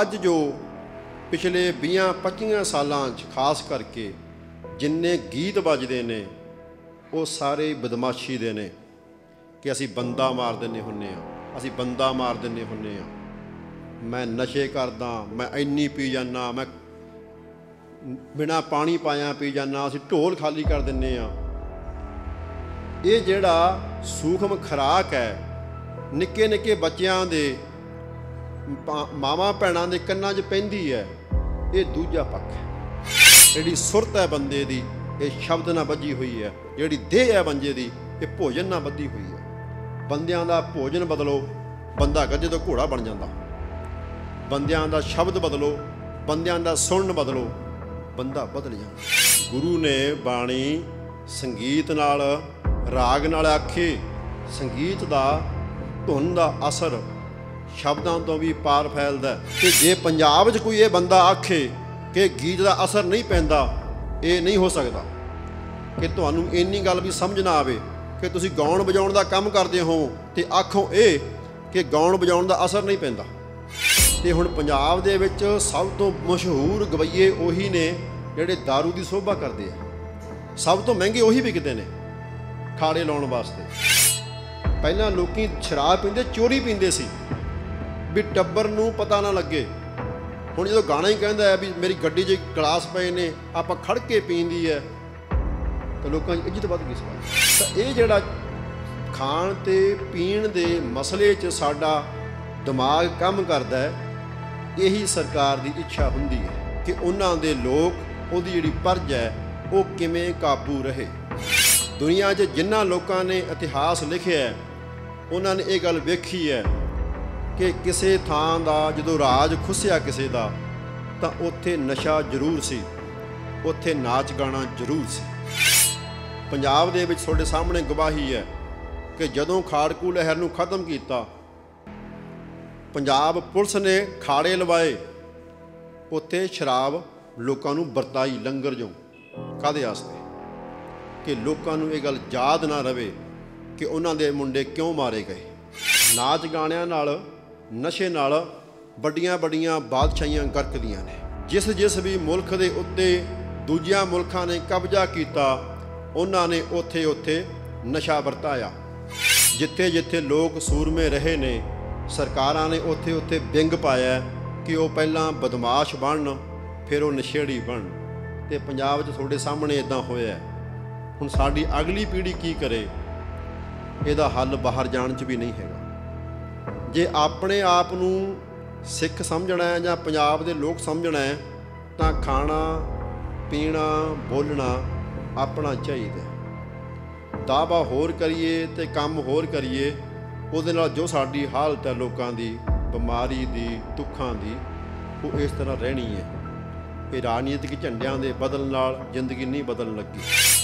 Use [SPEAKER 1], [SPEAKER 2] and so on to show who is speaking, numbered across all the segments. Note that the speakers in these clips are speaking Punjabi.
[SPEAKER 1] ਅੱਜ ਜੋ ਪਿਛਲੇ 20-25 ਸਾਲਾਂ 'ਚ ਖਾਸ ਕਰਕੇ ਜਿੰਨੇ ਗੀਤ ਵੱਜਦੇ ਨੇ ਉਹ ਸਾਰੇ ਬਦਮਾਸ਼ੀ ਦੇ ਨੇ ਕਿ ਅਸੀਂ ਬੰਦਾ ਮਾਰ ਦਿੰਨੇ ਹੁੰਨੇ ਆ ਅਸੀਂ ਬੰਦਾ ਮਾਰ ਦਿੰਨੇ ਹੁੰਨੇ ਆ ਮੈਂ ਨਸ਼ੇ ਕਰਦਾ ਮੈਂ ਇੰਨੀ ਪੀ ਜਾਂਦਾ ਮੈਂ ਬਿਨਾ ਪਾਣੀ ਪਾਇਆ ਪੀ ਜਾਂਦਾ ਅਸੀਂ ਢੋਲ ਖਾਲੀ ਕਰ ਦਿੰਨੇ ਆ ਇਹ ਜਿਹੜਾ ਸੂਖਮ ਖਰਾਕ ਹੈ ਨਿੱਕੇ ਨਿੱਕੇ ਬੱਚਿਆਂ ਦੇ ਮਾਵਾ ਭੈਣਾਂ ਦੇ ਕੰਨਾਂ 'ਚ ਪੈਂਦੀ ਹੈ ਇਹ ਦੂਜਾ ਪੱਖ ਹੈ ਜਿਹੜੀ ਸੁਰਤ ਹੈ ਬੰਦੇ ਦੀ ਇਹ ਸ਼ਬਦ ਨਾਲ ਵੱਜੀ ਹੋਈ ਹੈ ਜਿਹੜੀ ਦੇਹ ਹੈ ਬੰਦੇ ਦੀ ਇਹ ਭੋਜਨ ਨਾਲ ਵੱਧੀ ਹੋਈ ਹੈ ਬੰਦਿਆਂ ਦਾ ਭੋਜਨ ਬਦਲੋ ਬੰਦਾ ਗੱਜੇ ਤੋਂ ਘੋੜਾ ਬਣ ਜਾਂਦਾ ਬੰਦਿਆਂ ਦਾ ਸ਼ਬਦ ਬਦਲੋ ਬੰਦਿਆਂ ਦਾ ਸੁਣਨ ਬਦਲੋ ਬੰਦਾ ਬਦਲ ਜਾਂਦਾ ਗੁਰੂ ਨੇ ਬਾਣੀ ਸੰਗੀਤ ਨਾਲ ਰਾਗ ਨਾਲ ਆਖੇ ਸੰਗੀਤ ਦਾ ਧੁਨ ਦਾ ਅਸਰ ਸ਼ਬਦਾਂ ਤੋਂ ਵੀ ਪਾਰ ਫੈਲਦਾ ਤੇ ਜੇ ਪੰਜਾਬ 'ਚ ਕੋਈ ਇਹ ਬੰਦਾ ਆਖੇ ਕਿ ਗੀਤ ਦਾ ਅਸਰ ਨਹੀਂ ਪੈਂਦਾ ਇਹ ਨਹੀਂ ਹੋ ਸਕਦਾ ਕਿ ਤੁਹਾਨੂੰ ਇੰਨੀ ਗੱਲ ਵੀ ਸਮਝ ਨਾ ਆਵੇ ਕਿ ਤੁਸੀਂ ਗਾਉਣ ਵਜਾਉਣ ਦਾ ਕੰਮ ਕਰਦੇ ਹੋ ਤੇ ਆਖੋ ਇਹ ਕਿ ਗਾਉਣ ਵਜਾਉਣ ਦਾ ਅਸਰ ਨਹੀਂ ਪੈਂਦਾ ਤੇ ਹੁਣ ਪੰਜਾਬ ਦੇ ਵਿੱਚ ਸਭ ਤੋਂ ਮਸ਼ਹੂਰ ਗਵਈਏ ਉਹੀ ਨੇ ਜਿਹੜੇ दारू ਦੀ ਸੋਭਾ ਕਰਦੇ ਆ ਸਭ ਤੋਂ ਮਹਿੰਗੇ ਉਹੀ ਵਿਕਦੇ ਨੇ ਖਾੜੇ ਲਾਉਣ ਵਾਸਤੇ ਪਹਿਲਾਂ ਲੋਕੀ ਸ਼ਰਾਬ ਪੀਂਦੇ ਚੋਰੀ ਪੀਂਦੇ ਸੀ ਵੀ ਟੱਬਰ ਨੂੰ ਪਤਾ ਨਾ ਲੱਗੇ ਹੁਣ ਜਦੋਂ ਗਾਣਾ ਹੀ ਕਹਿੰਦਾ ਹੈ ਵੀ ਮੇਰੀ ਗੱਡੀ 'ਚ ਗਲਾਸ ਪਏ ਨੇ ਆਪਾਂ ਖੜ ਕੇ ਪੀਂਦੀ ਹੈ ਤਾਂ ਲੋਕਾਂ ਦੀ ਇੱਜ਼ਤ ਵੱਧ ਗਈ ਸਵਾਲ ਤਾਂ ਇਹ ਜਿਹੜਾ ਖਾਣ ਤੇ ਪੀਣ ਦੇ ਮਸਲੇ 'ਚ ਸਾਡਾ ਦਿਮਾਗ ਕੰਮ ਕਰਦਾ ਹੈ ਇਹੀ ਸਰਕਾਰ ਦੀ ਇੱਛਾ ਹੁੰਦੀ ਹੈ ਕਿ ਉਹਨਾਂ ਦੇ ਲੋਕ ਉਹਦੀ ਜਿਹੜੀ ਪਰਜ ਹੈ ਉਹ ਕਿਵੇਂ ਕਾਬੂ ਰਹੇ ਦੁਨੀਆ 'ਚ ਜਿੰਨਾ ਲੋਕਾਂ ਨੇ ਇਤਿਹਾਸ ਲਿਖਿਆ ਹੈ ਉਹਨਾਂ ਨੇ ਇਹ ਗੱਲ ਵੇਖੀ ਹੈ ਕਿ ਕਿਸੇ ਥਾਂ ਦਾ ਜਦੋਂ ਰਾਜ ਖੁੱਸਿਆ ਕਿਸੇ ਦਾ ਤਾਂ ਉੱਥੇ ਨਸ਼ਾ ਜ਼ਰੂਰ ਸੀ ਉੱਥੇ ਨਾਚ ਗਾਣਾ ਜ਼ਰੂਰ ਸੀ ਪੰਜਾਬ ਦੇ ਵਿੱਚ ਤੁਹਾਡੇ ਸਾਹਮਣੇ ਗਵਾਹੀ ਹੈ ਕਿ ਜਦੋਂ ਖਾੜਕੂ ਲਹਿਰ ਨੂੰ ਖਤਮ ਕੀਤਾ ਪੰਜਾਬ ਪੁਲਿਸ ਨੇ ਖਾੜੇ ਲਵਾਏ ਉੱਥੇ ਸ਼ਰਾਬ ਲੋਕਾਂ ਨੂੰ ਵਰਤਾਈ ਲੰਗਰ ਜੋ ਕਾਦੇ ਆਸਤੇ ਕਿ ਲੋਕਾਂ ਨੂੰ ਇਹ ਗੱਲ ਯਾਦ ਨਾ ਰਵੇ ਕਿ ਉਹਨਾਂ ਦੇ ਮੁੰਡੇ ਕਿਉਂ ਮਾਰੇ ਗਏ ਨਾਚ ਗਾਣਿਆਂ ਨਾਲ ਨਸ਼ੇ ਨਾਲ ਵੱਡੀਆਂ-ਵੱਡੀਆਂ ਬਾਦਸ਼ਾਹੀਆਂ ਗਰਕਦੀਆਂ ਨੇ ਜਿਸ ਜਿਸ ਵੀ ਮੁਲਕ ਦੇ ਉੱਤੇ ਦੂਜਿਆਂ ਮੁਲਕਾਂ ਨੇ ਕਬਜ਼ਾ ਕੀਤਾ ਉਹਨਾਂ ਨੇ ਉੱਥੇ-ਉੱਥੇ ਨਸ਼ਾ ਵਰਤਾਇਆ ਜਿੱਥੇ-ਜਿੱਥੇ ਲੋਕ ਸੂਰਮੇ ਰਹੇ ਨੇ ਸਰਕਾਰਾਂ ਨੇ ਉੱਥੇ-ਉੱਥੇ ਵਿੰਗ ਪਾਇਆ ਕਿ ਉਹ ਪਹਿਲਾਂ ਬਦਮਾਸ਼ ਬਣਨ ਫਿਰ ਉਹ ਨਸ਼ੇੜੀ ਬਣਨ ਤੇ ਪੰਜਾਬ 'ਚ ਤੁਹਾਡੇ ਸਾਹਮਣੇ ਇਦਾਂ ਹੋਇਆ ਹੁਣ ਸਾਡੀ ਅਗਲੀ ਪੀੜ੍ਹੀ ਕੀ ਕਰੇ ਇਹਦਾ ਹੱਲ ਬਾਹਰ ਜਾਣ 'ਚ ਵੀ ਨਹੀਂ ਹੈਗਾ ਜੇ ਆਪਣੇ ਆਪ ਨੂੰ ਸਿੱਖ ਸਮਝਣਾ ਹੈ ਜਾਂ ਪੰਜਾਬ ਦੇ ਲੋਕ ਸਮਝਣਾ ਹੈ ਤਾਂ ਖਾਣਾ ਪੀਣਾ ਬੋਲਣਾ ਆਪਣਾ ਚਾਹੀਦਾ ਦਾਵਾ ਹੋਰ ਕਰੀਏ ਤੇ ਕੰਮ ਹੋਰ ਕਰੀਏ ਉਹਦੇ ਨਾਲ ਜੋ ਸਾਡੀ ਹਾਲਤ ਹੈ ਲੋਕਾਂ ਦੀ ਬਿਮਾਰੀ ਦੀ ਦੁੱਖਾਂ ਦੀ ਉਹ ਇਸ ਤਰ੍ਹਾਂ ਰਹਿਣੀ ਹੈ ਇਹ ਰਾਜਨੀਤਿਕ ਝੰਡਿਆਂ ਦੇ ਬਦਲ ਨਾਲ ਜ਼ਿੰਦਗੀ ਨਹੀਂ ਬਦਲਣ ਲੱਗੀ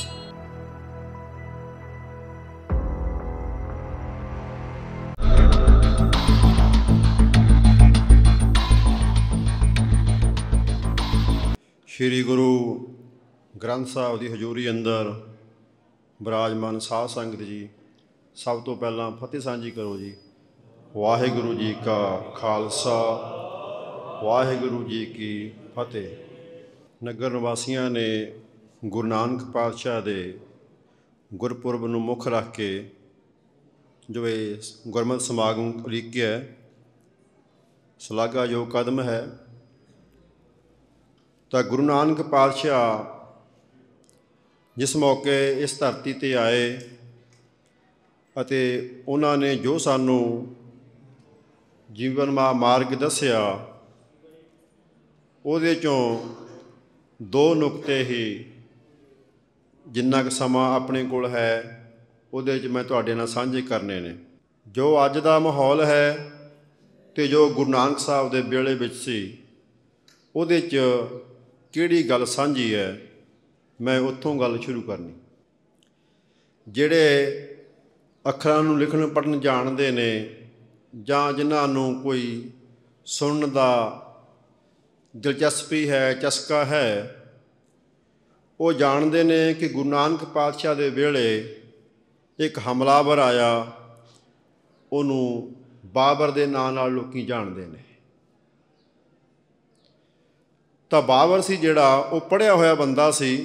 [SPEAKER 1] ਸ੍ਰੀ ਗੁਰੂ ਗ੍ਰੰਥ ਸਾਹਿਬ ਦੀ ਹਜ਼ੂਰੀ ਅੰਦਰ ਬਰਾਜਮਾਨ ਸਾਧ ਸੰਗਤ ਜੀ ਸਭ ਤੋਂ ਪਹਿਲਾਂ ਫਤਿਹ ਸਾਂਝੀ ਕਰੋ ਜੀ ਵਾਹਿਗੁਰੂ ਜੀ ਕਾ ਖਾਲਸਾ ਵਾਹਿਗੁਰੂ ਜੀ ਕੀ ਫਤਿਹ ਨਗਰ ਨਿਵਾਸੀਆਂ ਨੇ ਗੁਰੂ ਨਾਨਕ ਪਾਤਸ਼ਾਹ ਦੇ ਗੁਰਪੁਰਬ ਨੂੰ ਮੁੱਖ ਰੱਖ ਕੇ ਜੋ ਇਹ ਗੁਰਮਤਿ ਸਮਾਗਮ ਉਲੀਕਿਆ ਹੈ ਜੋ ਕਦਮ ਹੈ ਤਾਂ ਗੁਰੂ ਨਾਨਕ ਪਾਤਸ਼ਾਹ ਜਿਸ ਮੌਕੇ ਇਸ ਧਰਤੀ ਤੇ ਆਏ ਅਤੇ ਉਹਨਾਂ ਨੇ ਜੋ ਸਾਨੂੰ ਜੀਵਨ ਦਾ ਮਾਰਗ ਦੱਸਿਆ ਉਹਦੇ ਚੋਂ ਦੋ ਨੁਕਤੇ ਹੀ ਜਿੰਨਾ ਕੁ ਸਮਾਂ ਆਪਣੇ ਕੋਲ ਹੈ ਉਹਦੇ ਵਿੱਚ ਮੈਂ ਤੁਹਾਡੇ ਨਾਲ ਸਾਂਝੇ ਕਰਨੇ ਨੇ ਜੋ ਅੱਜ ਦਾ ਮਾਹੌਲ ਹੈ ਤੇ ਜੋ ਗੁਰੂ ਨਾਨਕ ਸਾਹਿਬ ਦੇ ਵੇਲੇ ਵਿੱਚ ਸੀ ਉਹਦੇ 'ਚ ਕਿਹੜੀ ਗੱਲ ਸਾਂਝੀ ਹੈ ਮੈਂ ਉੱਥੋਂ ਗੱਲ ਸ਼ੁਰੂ ਕਰਨੀ ਜਿਹੜੇ ਅੱਖਰਾਂ ਨੂੰ ਲਿਖਣ ਪੜਨ ਜਾਣਦੇ ਨੇ ਜਾਂ ਜਿਨ੍ਹਾਂ ਨੂੰ ਕੋਈ ਸੁਣਨ ਦਾ ਦਿਲਚਸਪੀ ਹੈ ਚਸਕਾ ਹੈ ਉਹ ਜਾਣਦੇ ਨੇ ਕਿ ਗੁਰੂ ਨਾਨਕ ਪਾਤਸ਼ਾਹ ਦੇ ਵੇਲੇ ਇੱਕ ਹਮਲਾਵਰ ਆਇਆ ਉਹਨੂੰ ਬਾਬਰ ਦੇ ਨਾਂ ਨਾਲ ਲੋਕੀ ਜਾਣਦੇ ਨੇ ਤਾਂ ਬਾਬਰ ਸੀ ਜਿਹੜਾ ਉਹ ਪੜਿਆ ਹੋਇਆ ਬੰਦਾ ਸੀ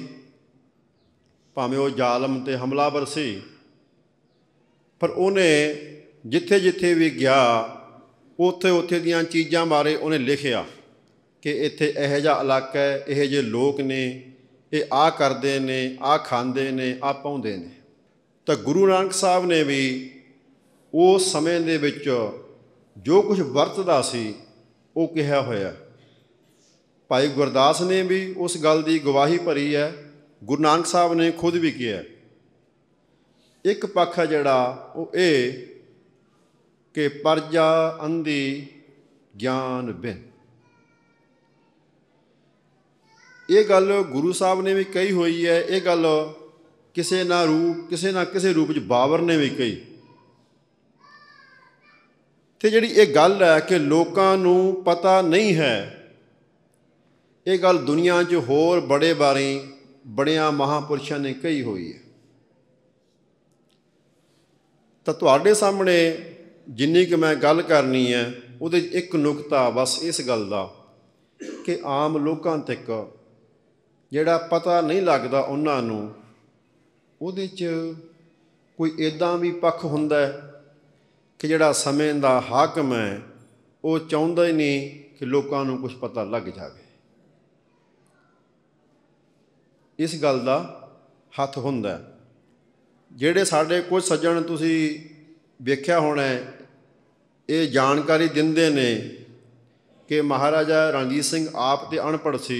[SPEAKER 1] ਭਾਵੇਂ ਉਹ ਜ਼ਾਲਮ ਤੇ ਹਮਲਾਵਰ ਸੀ ਪਰ ਉਹਨੇ ਜਿੱਥੇ-ਜਿੱਥੇ ਵੀ ਗਿਆ ਉੱਥੇ-ਉੱਥੇ ਦੀਆਂ ਚੀਜ਼ਾਂ ਬਾਰੇ ਉਹਨੇ ਲਿਖਿਆ ਕਿ ਇੱਥੇ ਇਹੋ ਜਿਹਾ ਇਲਾਕਾ ਹੈ ਇਹੋ ਜਿਹੇ ਲੋਕ ਨੇ ਇਹ ਆ ਕਰਦੇ ਨੇ ਆ ਖਾਂਦੇ ਨੇ ਆ ਪਾਉਂਦੇ ਨੇ ਤਾਂ ਗੁਰੂ ਨਾਨਕ ਸਾਹਿਬ ਨੇ ਵੀ ਉਸ ਸਮੇਂ ਦੇ ਵਿੱਚ ਜੋ ਕੁਝ ਵਰਤਦਾ ਸੀ ਉਹ ਕਿਹਾ ਹੋਇਆ ਭਾਈ ਗੁਰਦਾਸ ਨੇ ਵੀ ਉਸ ਗੱਲ ਦੀ ਗਵਾਹੀ ਭਰੀ ਹੈ ਗੁਰੂ ਨਾਨਕ ਸਾਹਿਬ ਨੇ ਖੁਦ ਵੀ ਕਿਹਾ ਇੱਕ ਪੱਖ ਹੈ ਜਿਹੜਾ ਉਹ ਇਹ ਕਿ ਪਰਜਾ ਅੰਧੀ ਗਿਆਨ ਬਿਨ ਇਹ ਗੱਲ ਗੁਰੂ ਸਾਹਿਬ ਨੇ ਵੀ ਕਹੀ ਹੋਈ ਹੈ ਇਹ ਗੱਲ ਕਿਸੇ ਨਾ ਰੂਪ ਕਿਸੇ ਨਾ ਕਿਸੇ ਰੂਪ ਵਿੱਚ ਬਾਬਰ ਨੇ ਵੀ ਕਹੀ ਤੇ ਜਿਹੜੀ ਇਹ ਗੱਲ ਹੈ ਕਿ ਲੋਕਾਂ ਨੂੰ ਪਤਾ ਨਹੀਂ ਹੈ ਇਹ ਗੱਲ ਦੁਨੀਆ 'ਚ ਹੋਰ ਬੜੇ ਬਾਰੇ ਬੜਿਆਂ ਮਹਾਪੁਰਸ਼ਾਂ ਨੇ ਕਹੀ ਹੋਈ ਹੈ ਤਾਂ ਤੁਹਾਡੇ ਸਾਹਮਣੇ ਜਿੰਨੀ ਕਿ ਮੈਂ ਗੱਲ ਕਰਨੀ ਹੈ ਉਹਦੇ ਇੱਕ ਨੁਕਤਾ ਬਸ ਇਸ ਗੱਲ ਦਾ ਕਿ ਆਮ ਲੋਕਾਂ ਤੱਕ ਜਿਹੜਾ ਪਤਾ ਨਹੀਂ ਲੱਗਦਾ ਉਹਨਾਂ ਨੂੰ ਉਹਦੇ 'ਚ ਕੋਈ ਇਦਾਂ ਵੀ ਪੱਖ ਹੁੰਦਾ ਕਿ ਜਿਹੜਾ ਸਮੇਂ ਦਾ ਹਾਕਮ ਹੈ ਉਹ ਚਾਹੁੰਦਾ ਹੀ ਨਹੀਂ ਕਿ ਲੋਕਾਂ ਨੂੰ ਕੁਝ ਪਤਾ ਲੱਗ ਜਾਵੇ ਇਸ ਗੱਲ ਦਾ ਹੱਥ ਹੁੰਦਾ ਜਿਹੜੇ ਸਾਡੇ ਕੁਝ ਸੱਜਣ ਤੁਸੀਂ ਵੇਖਿਆ ਹੋਣਾ ਇਹ ਜਾਣਕਾਰੀ ਦਿੰਦੇ ਨੇ ਕਿ ਮਹਾਰਾਜਾ ਰਣਜੀਤ ਸਿੰਘ ਆਪ ਤੇ ਅਣਪੜ੍ਹ ਸੀ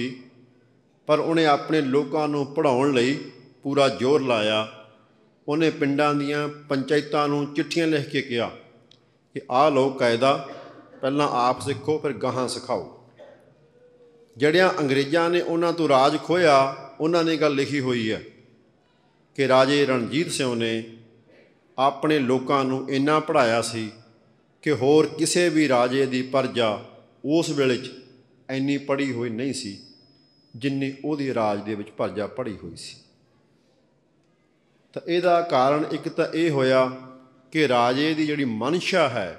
[SPEAKER 1] ਪਰ ਉਹਨੇ ਆਪਣੇ ਲੋਕਾਂ ਨੂੰ ਪੜਾਉਣ ਲਈ ਪੂਰਾ ਜ਼ੋਰ ਲਾਇਆ ਉਹਨੇ ਪਿੰਡਾਂ ਦੀਆਂ ਪੰਚਾਇਤਾਂ ਨੂੰ ਚਿੱਠੀਆਂ ਲਿਖ ਕੇ ਕਿਹਾ ਕਿ ਆਹ ਲੋ ਕਾਇਦਾ ਪਹਿਲਾਂ ਆਪ ਸਿੱਖੋ ਫਿਰ ਗਾਹਾਂ ਸਿਖਾਓ ਜਿਹੜਿਆਂ ਅੰਗਰੇਜ਼ਾਂ ਨੇ ਉਹਨਾਂ ਤੋਂ ਰਾਜ ਖੋਇਆ ਉਹਨਾਂ ਨੇ ਗੱਲ ਲਿਖੀ ਹੋਈ ਹੈ ਕਿ ਰਾਜੇ ਰਣਜੀਤ ਸਿੰਘ ਨੇ ਆਪਣੇ ਲੋਕਾਂ ਨੂੰ ਇੰਨਾ ਪੜਾਇਆ ਸੀ ਕਿ ਹੋਰ ਕਿਸੇ ਵੀ ਰਾਜੇ ਦੀ ਪਰਜਾ ਉਸ ਵੇਲੇ 'ਚ ਇੰਨੀ ਪੜੀ ਹੋਈ ਨਹੀਂ ਸੀ ਜਿੰਨੀ ਉਹਦੇ ਰਾਜ ਦੇ ਵਿੱਚ ਪਰਜਾ ਪੜੀ ਹੋਈ ਸੀ ਤਾਂ ਇਹਦਾ ਕਾਰਨ ਇੱਕ ਤਾਂ ਇਹ ਹੋਇਆ ਕਿ ਰਾਜੇ ਦੀ ਜਿਹੜੀ ਮਨਸ਼ਾ ਹੈ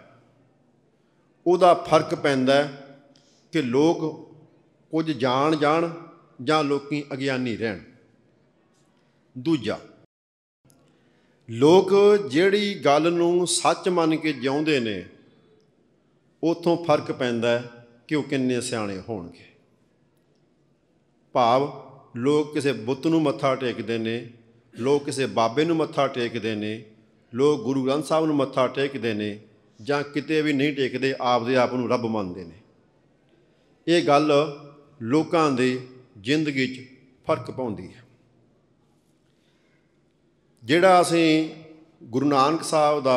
[SPEAKER 1] ਉਹਦਾ ਫਰਕ ਪੈਂਦਾ ਕਿ ਲੋਕ ਕੁਝ ਜਾਣ ਜਾਣ ਜਾਂ ਲੋਕੀ ਅਗਿਆਨੀ ਰਹਿਣ ਦੂਜਾ ਲੋਕ ਜਿਹੜੀ ਗੱਲ ਨੂੰ ਸੱਚ ਮੰਨ ਕੇ ਜਿਉਂਦੇ ਨੇ ਉਥੋਂ ਫਰਕ ਪੈਂਦਾ ਕਿ ਉਹ ਕਿੰਨੇ ਸਿਆਣੇ ਹੋਣਗੇ ਭਾਵ ਲੋਕ ਕਿਸੇ ਬੁੱਤ ਨੂੰ ਮੱਥਾ ਟੇਕਦੇ ਨੇ ਲੋਕ ਕਿਸੇ ਬਾਬੇ ਨੂੰ ਮੱਥਾ ਟੇਕਦੇ ਨੇ ਲੋਕ ਗੁਰੂ ਗ੍ਰੰਥ ਸਾਹਿਬ ਨੂੰ ਮੱਥਾ ਟੇਕਦੇ ਨੇ ਜਾਂ ਕਿਤੇ ਵੀ ਨਹੀਂ ਟੇਕਦੇ ਆਪਦੇ ਆਪ ਨੂੰ ਰੱਬ ਮੰਨਦੇ ਨੇ ਇਹ ਗੱਲ ਲੋਕਾਂ ਦੇ ਜ਼ਿੰਦਗੀ 'ਚ ਫਰਕ ਪਾਉਂਦੀ ਹੈ ਜਿਹੜਾ ਅਸੀਂ ਗੁਰੂ ਨਾਨਕ ਸਾਹਿਬ ਦਾ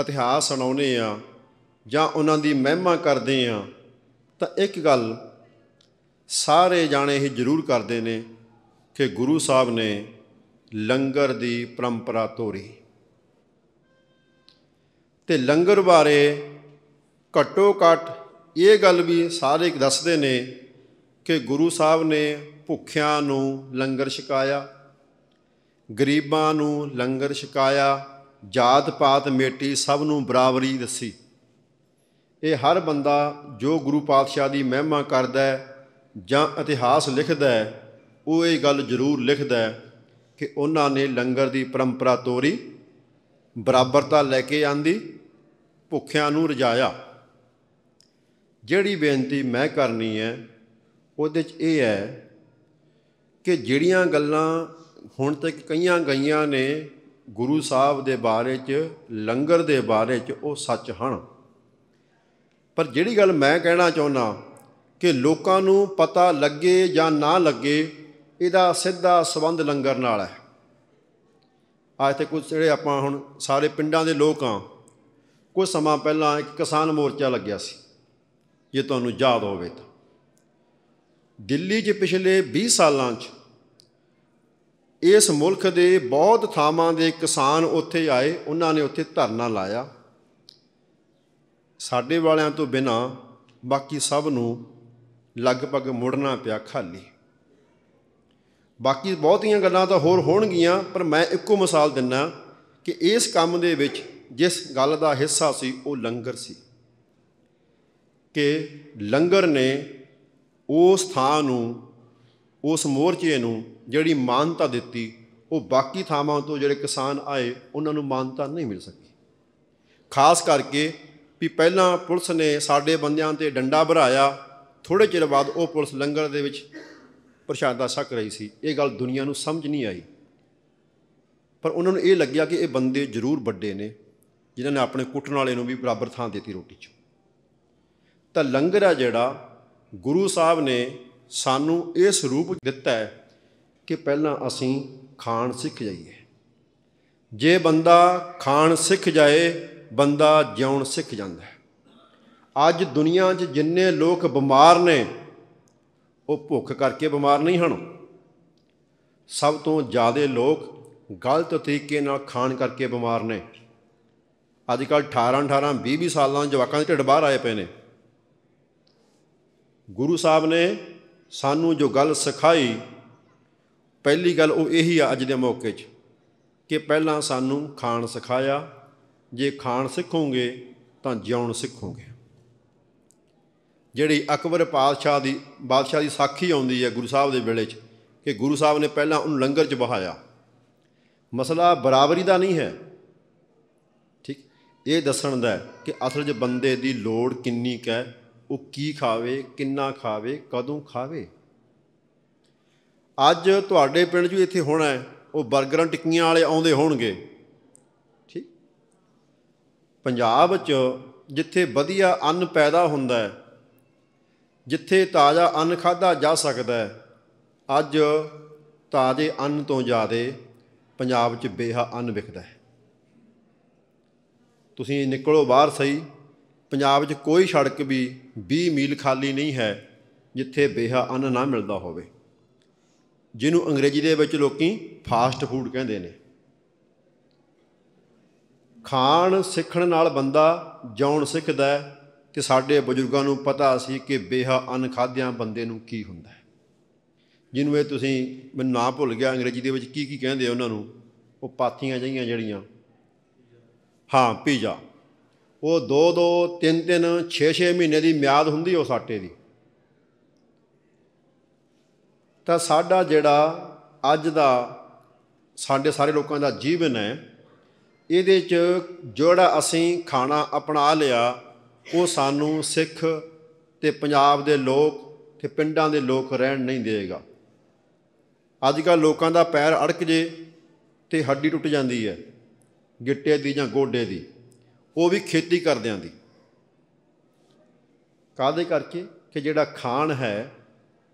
[SPEAKER 1] ਇਤਿਹਾਸ ਸੁਣਾਉਨੇ ਆ ਜਾਂ ਉਹਨਾਂ ਦੀ ਮਹਿਮਾ ਕਰਦੇ ਆ ਤਾਂ ਇੱਕ ਗੱਲ ਸਾਰੇ ਜਾਣੇ ਇਹ ਜ਼ਰੂਰ ਕਰਦੇ ਨੇ ਕਿ ਗੁਰੂ ਸਾਹਿਬ ਨੇ ਲੰਗਰ ਦੀ ਪਰੰਪਰਾ ਤੋਰੀ ਤੇ ਲੰਗਰ ਬਾਰੇ ਘਟੋ ਘਟ ਇਹ ਗੱਲ ਵੀ ਸਾਰੇ ਦੱਸਦੇ ਨੇ ਕਿ ਗੁਰੂ ਸਾਹਿਬ ਨੇ ਭੁੱਖਿਆਂ ਨੂੰ ਲੰਗਰ ਛਕਾਇਆ ਗਰੀਬਾਂ ਨੂੰ ਲੰਗਰ ਛਕਾਇਆ ਜਾਤ ਪਾਤ ਮੇਟੀ ਸਭ ਨੂੰ ਬਰਾਬਰੀ ਦਿੱਸੀ ਇਹ ਹਰ ਬੰਦਾ ਜੋ ਗੁਰੂ ਪਾਤਸ਼ਾਹ ਦੀ ਮਹਿਮਾ ਕਰਦਾ ਹੈ ਜਾਂ ਇਤਿਹਾਸ ਲਿਖਦਾ ਹੈ ਉਹ ਇਹ ਗੱਲ ਜ਼ਰੂਰ ਲਿਖਦਾ ਹੈ ਕਿ ਉਹਨਾਂ ਨੇ ਲੰਗਰ ਦੀ ਪਰੰਪਰਾ ਤੋਰੀ ਬਰਾਬਰਤਾ ਲੈ ਕੇ ਆਂਦੀ ਭੁੱਖਿਆਂ ਨੂੰ ਰਜਾਇਆ ਜਿਹੜੀ ਬੇਨਤੀ ਮੈਂ ਕਰਨੀ ਹੈ ਉਹਦੇ 'ਚ ਇਹ ਹੈ ਕਿ ਜਿਹੜੀਆਂ ਗੱਲਾਂ ਹੁਣ ਤੱਕ ਕਈਆਂ ਗਈਆਂ ਨੇ ਗੁਰੂ ਸਾਹਿਬ ਦੇ ਬਾਰੇ 'ਚ ਲੰਗਰ ਦੇ ਬਾਰੇ 'ਚ ਉਹ ਸੱਚ ਹਨ ਪਰ ਜਿਹੜੀ ਗੱਲ ਮੈਂ ਕਹਿਣਾ ਚਾਹੁੰਦਾ ਕਿ ਲੋਕਾਂ ਨੂੰ ਪਤਾ ਲੱਗੇ ਜਾਂ ਨਾ ਲੱਗੇ ਇਹਦਾ ਸਿੱਧਾ ਸਬੰਧ ਲੰਗਰ ਨਾਲ ਹੈ ਅੱਜ ਤੇ ਕੁਝ ਜਿਹੜੇ ਆਪਾਂ ਹੁਣ ਸਾਰੇ ਪਿੰਡਾਂ ਦੇ ਲੋਕ ਆ ਕੁਝ ਸਮਾਂ ਪਹਿਲਾਂ ਇੱਕ ਕਿਸਾਨ ਮੋਰਚਾ ਲੱਗਿਆ ਸੀ ਜੇ ਤੁਹਾਨੂੰ ਯਾਦ ਹੋਵੇ ਤਾਂ ਦਿੱਲੀ 'ਚ ਪਿਛਲੇ 20 ਸਾਲਾਂ 'ਚ ਇਸ ਮੁਲਕ ਦੇ ਬਹੁਤ ਥਾਵਾਂ ਦੇ ਕਿਸਾਨ ਉੱਥੇ ਆਏ ਉਹਨਾਂ ਨੇ ਉੱਥੇ ਧਰਨਾ ਲਾਇਆ ਸਾਡੇ ਵਾਲਿਆਂ ਤੋਂ ਬਿਨਾ ਬਾਕੀ ਸਭ ਨੂੰ ਲਗਭਗ ਮੁੜਨਾ ਪਿਆ ਖਾਲੀ ਬਾਕੀ ਬਹੁਤੀਆਂ ਗੱਲਾਂ ਤਾਂ ਹੋਰ ਹੋਣਗੀਆਂ ਪਰ ਮੈਂ ਇੱਕੋ ਮਿਸਾਲ ਦਿੰਨਾ ਕਿ ਇਸ ਕੰਮ ਦੇ ਵਿੱਚ ਜਿਸ ਗੱਲ ਦਾ ਹਿੱਸਾ ਸੀ ਉਹ ਲੰਗਰ ਸੀ ਕਿ ਲੰਗਰ ਨੇ ਉਸ ਥਾਂ ਨੂੰ ਉਸ ਮੋਰਚੇ ਨੂੰ ਜਿਹੜੀ ਮਾਨਤਾ ਦਿੱਤੀ ਉਹ ਬਾਕੀ ਥਾਵਾਂ ਤੋਂ ਜਿਹੜੇ ਕਿਸਾਨ ਆਏ ਉਹਨਾਂ ਨੂੰ ਮਾਨਤਾ ਨਹੀਂ ਮਿਲ ਸਕੀ ਖਾਸ ਕਰਕੇ ਵੀ ਪਹਿਲਾਂ ਪੁਲਿਸ ਨੇ ਸਾਡੇ ਬੰਦਿਆਂ ਤੇ ਡੰਡਾ ਭਰਾਇਆ ਥੋੜੇ ਚਿਰ ਬਾਅਦ ਉਹ ਪੁਲਿਸ ਲੰਗਰ ਦੇ ਵਿੱਚ ਪ੍ਰਸ਼ਾਦਾ ਛਕ ਰਹੀ ਸੀ ਇਹ ਗੱਲ ਦੁਨੀਆ ਨੂੰ ਸਮਝ ਨਹੀਂ ਆਈ ਪਰ ਉਹਨਾਂ ਨੂੰ ਇਹ ਲੱਗਿਆ ਕਿ ਇਹ ਬੰਦੇ ਜ਼ਰੂਰ ਵੱਡੇ ਨੇ ਜਿਨ੍ਹਾਂ ਨੇ ਆਪਣੇ ਕੁੱਟਣ ਵਾਲੇ ਨੂੰ ਵੀ ਬਰਾਬਰ ਥਾਂ ਦਿੱਤੀ ਰੋਟੀ 'ਚ ਤਾਂ ਲੰਗਰ ਆ ਜਿਹੜਾ ਗੁਰੂ ਸਾਹਿਬ ਨੇ ਸਾਨੂੰ ਇਹ ਰੂਪ ਦਿੱਤਾ ਹੈ ਕਿ ਪਹਿਲਾਂ ਅਸੀਂ ਖਾਣ ਸਿੱਖ ਜਾਈਏ ਜੇ ਬੰਦਾ ਖਾਣ ਸਿੱਖ ਜਾਏ ਬੰਦਾ ਜਿਉਣ ਸਿੱਖ ਜਾਂਦਾ ਹੈ ਅੱਜ ਦੁਨੀਆ 'ਚ ਜਿੰਨੇ ਲੋਕ ਬਿਮਾਰ ਨੇ ਉਹ ਭੁੱਖ ਕਰਕੇ ਬਿਮਾਰ ਨਹੀਂ ਹਨ ਸਭ ਤੋਂ ਜ਼ਿਆਦਾ ਲੋਕ ਗਲਤ ਤਰੀਕੇ ਨਾਲ ਖਾਣ ਕਰਕੇ ਬਿਮਾਰ ਨੇ ਅੱਜ ਕੱਲ 18 18 20 20 ਸਾਲਾਂ ਜਵਾਕਾਂ ਦੇ ਢਿੱਡ ਬਾਹਰ ਆਏ ਪਏ ਨੇ ਗੁਰੂ ਸਾਹਿਬ ਨੇ ਸਾਨੂੰ ਜੋ ਗੱਲ ਸਿਖਾਈ ਪਹਿਲੀ ਗੱਲ ਉਹ ਇਹੀ ਆ ਅੱਜ ਦੇ ਮੌਕੇ 'ਚ ਕਿ ਪਹਿਲਾਂ ਸਾਨੂੰ ਖਾਣ ਸਿਖਾਇਆ ਜੇ ਖਾਣ ਸਿੱਖੋਗੇ ਤਾਂ ਜਿਉਣ ਸਿੱਖੋਗੇ ਜਿਹੜੀ ਅਕਬਰ ਪਾਤਸ਼ਾਹ ਦੀ ਬਾਦਸ਼ਾਹ ਦੀ ਸਾਖੀ ਆਉਂਦੀ ਹੈ ਗੁਰੂ ਸਾਹਿਬ ਦੇ ਵੇਲੇ 'ਚ ਕਿ ਗੁਰੂ ਸਾਹਿਬ ਨੇ ਪਹਿਲਾਂ ਉਹਨੂੰ ਲੰਗਰ 'ਚ ਬਹਾਇਆ ਮਸਲਾ ਬਰਾਬਰੀ ਦਾ ਨਹੀਂ ਹੈ ਠੀਕ ਇਹ ਦੱਸਣ ਦਾ ਕਿ ਅਸਲ 'ਚ ਬੰਦੇ ਦੀ ਲੋੜ ਕਿੰਨੀ ਕੈ ਹੈ ਉਹ ਕੀ ਖਾਵੇ ਕਿੰਨਾ ਖਾਵੇ ਕਦੋਂ ਖਾਵੇ ਅੱਜ ਤੁਹਾਡੇ ਪਿੰਡ 'ਚ ਇੱਥੇ ਹੋਣਾ ਹੈ ਉਹ 버ਗਰਾਂ ਟਿੱਕੀਆਂ ਵਾਲੇ ਆਉਂਦੇ ਹੋਣਗੇ ਠੀਕ ਪੰਜਾਬ 'ਚ ਜਿੱਥੇ ਵਧੀਆ ਅੰਨ ਪੈਦਾ ਹੁੰਦਾ ਹੈ ਜਿੱਥੇ ਤਾਜ਼ਾ ਅੰਨ ਖਾਦਾ ਜਾ ਸਕਦਾ ਹੈ ਅੱਜ ਤਾਜ਼ੇ ਅੰਨ ਤੋਂ ਜ਼ਿਆਦੇ ਪੰਜਾਬ 'ਚ ਬੇਹਾ ਅੰਨ ਵਿਕਦਾ ਹੈ ਤੁਸੀਂ ਨਿਕਲੋ ਬਾਹਰ ਸਹੀ ਪੰਜਾਬ 'ਚ ਕੋਈ ਸੜਕ ਵੀ 20 ਮੀਲ ਖਾਲੀ ਨਹੀਂ ਹੈ ਜਿੱਥੇ ਬੇਹਾ ਅੰਨ ਨਾ ਮਿਲਦਾ ਹੋਵੇ ਜਿਹਨੂੰ ਅੰਗਰੇਜ਼ੀ ਦੇ ਵਿੱਚ ਲੋਕੀ ਫਾਸਟ ਫੂਡ ਕਹਿੰਦੇ ਨੇ ਖਾਣ ਸਿੱਖਣ ਨਾਲ ਬੰਦਾ ਜਉਣ ਸਿੱਖਦਾ ਤੇ ਸਾਡੇ ਬਜ਼ੁਰਗਾਂ ਨੂੰ ਪਤਾ ਸੀ ਕਿ ਬੇਹਾ ਅੰਨ ਖਾਦਿਆਂ ਬੰਦੇ ਨੂੰ ਕੀ ਹੁੰਦਾ ਹੈ ਜਿਹਨੂੰ ਇਹ ਤੁਸੀਂ ਮੈਂ ਨਾ ਭੁੱਲ ਗਿਆ ਅੰਗਰੇਜ਼ੀ ਦੇ ਵਿੱਚ ਕੀ ਕੀ ਕਹਿੰਦੇ ਉਹਨਾਂ ਨੂੰ ਉਹ ਪਾਥੀਆਂ ਜਈਆਂ ਜਿਹੜੀਆਂ ਹਾਂ ਪੀਜ਼ਾ ਉਹ 2 2 3 3 6 6 ਮਹੀਨੇ ਦੀ ਮਿਆਦ ਹੁੰਦੀ ਉਸ ਆਟੇ ਦੀ ਤਾਂ ਸਾਡਾ ਜਿਹੜਾ ਅੱਜ ਦਾ ਸਾਡੇ ਸਾਰੇ ਲੋਕਾਂ ਦਾ ਜੀਵਨ ਹੈ ਇਹਦੇ 'ਚ ਜਿਹੜਾ ਅਸੀਂ ਖਾਣਾ ਅਪਣਾ ਲਿਆ ਉਹ ਸਾਨੂੰ ਸਿੱਖ ਤੇ ਪੰਜਾਬ ਦੇ ਲੋਕ ਤੇ ਪਿੰਡਾਂ ਦੇ ਲੋਕ ਰਹਿਣ ਨਹੀਂ ਦੇਗਾ ਅੱਜ ਕੱਲ ਲੋਕਾਂ ਦਾ ਪੈਰ ਅੜਕ ਜੇ ਤੇ ਹੱਡੀ ਟੁੱਟ ਜਾਂਦੀ ਹੈ ਗਿੱਟੇ ਦੀ ਜਾਂ ਗੋਡੇ ਦੀ ਉਹ ਵੀ ਖੇਤੀ ਕਰਦਿਆਂ ਦੀ ਕਾਦੇ ਕਰਕੇ ਕਿ ਜਿਹੜਾ ਖਾਣ ਹੈ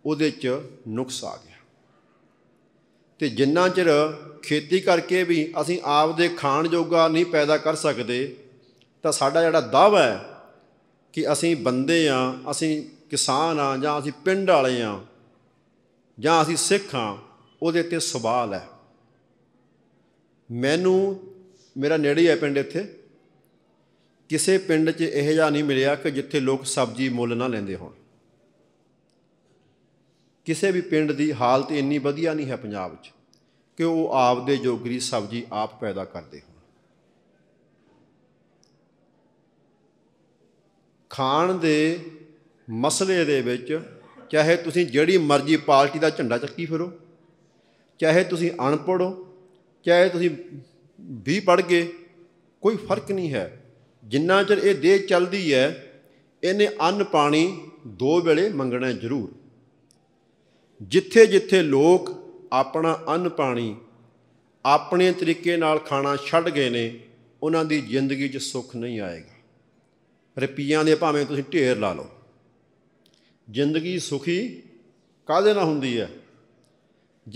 [SPEAKER 1] ਉਹਦੇ 'ਚ ਨੁਕਸ ਆ ਗਿਆ ਤੇ ਜਿੰਨਾ ਚਿਰ ਖੇਤੀ ਕਰਕੇ ਵੀ ਅਸੀਂ ਆਪ ਦੇ ਖਾਣ ਜੋਗਾ ਨਹੀਂ ਪੈਦਾ ਕਰ ਸਕਦੇ ਤਾਂ ਸਾਡਾ ਜਿਹੜਾ ਦਾਵਾ ਹੈ ਕਿ ਅਸੀਂ ਬੰਦੇ ਆ ਅਸੀਂ ਕਿਸਾਨ ਆ ਜਾਂ ਅਸੀਂ ਪਿੰਡ ਵਾਲੇ ਆ ਜਾਂ ਅਸੀਂ ਸਿੱਖ ਆ ਉਹਦੇ ਤੇ ਸਵਾਲ ਹੈ ਮੈਨੂੰ ਮੇਰਾ ਨੇੜੇ ਹੈ ਪਿੰਡ ਇੱਥੇ ਕਿਸੇ ਪਿੰਡ 'ਚ ਇਹ ਜਿਹਾ ਨਹੀਂ ਮਿਲਿਆ ਕਿ ਜਿੱਥੇ ਲੋਕ ਸਬਜ਼ੀ ਮੁੱਲ ਨਾ ਲੈਂਦੇ ਹੋਣ ਕਿਸੇ ਵੀ ਪਿੰਡ ਦੀ ਹਾਲਤ ਇੰਨੀ ਵਧੀਆ ਨਹੀਂ ਹੈ ਪੰਜਾਬ 'ਚ ਕਿ ਉਹ ਆਪ ਦੇ ਜੋਗਰੀ ਸਬਜ਼ੀ ਆਪ ਪੈਦਾ ਕਰਦੇ ਹੋਣ ਖਾਣ ਦੇ ਮਸਲੇ ਦੇ ਵਿੱਚ ਚਾਹੇ ਤੁਸੀਂ ਜਿਹੜੀ ਮਰਜ਼ੀ ਪਾਰਟੀ ਦਾ ਝੰਡਾ ਚੱਕੀ ਫਿਰੋ ਚਾਹੇ ਤੁਸੀਂ ਅਨਪੜ੍ਹ ਹੋ ਚਾਹੇ ਤੁਸੀਂ ਵੀ ਪੜ੍ਹ ਗਏ ਕੋਈ ਫਰਕ ਨਹੀਂ ਹੈ ਜਿੰਨਾ ਚਿਰ ਇਹ ਦੇਹ ਚੱਲਦੀ ਹੈ ਇਹਨੇ ਅੰਨ ਪਾਣੀ ਦੋ ਵੇਲੇ ਮੰਗਣਾ ਜ਼ਰੂਰ ਜਿੱਥੇ ਜਿੱਥੇ ਲੋਕ ਆਪਣਾ ਅੰਨ ਪਾਣੀ ਆਪਣੇ ਤਰੀਕੇ ਨਾਲ ਖਾਣਾ ਛੱਡ ਗਏ ਨੇ ਉਹਨਾਂ ਦੀ ਜ਼ਿੰਦਗੀ 'ਚ ਸੁੱਖ ਨਹੀਂ ਆਏਗਾ ਰੁਪਈਆਂ ਦੇ ਭਾਵੇਂ ਤੁਸੀਂ ਢੇਰ ਲਾ ਲਓ ਜ਼ਿੰਦਗੀ ਸੁਖੀ ਕਾਦੇ ਨਾਲ ਹੁੰਦੀ ਹੈ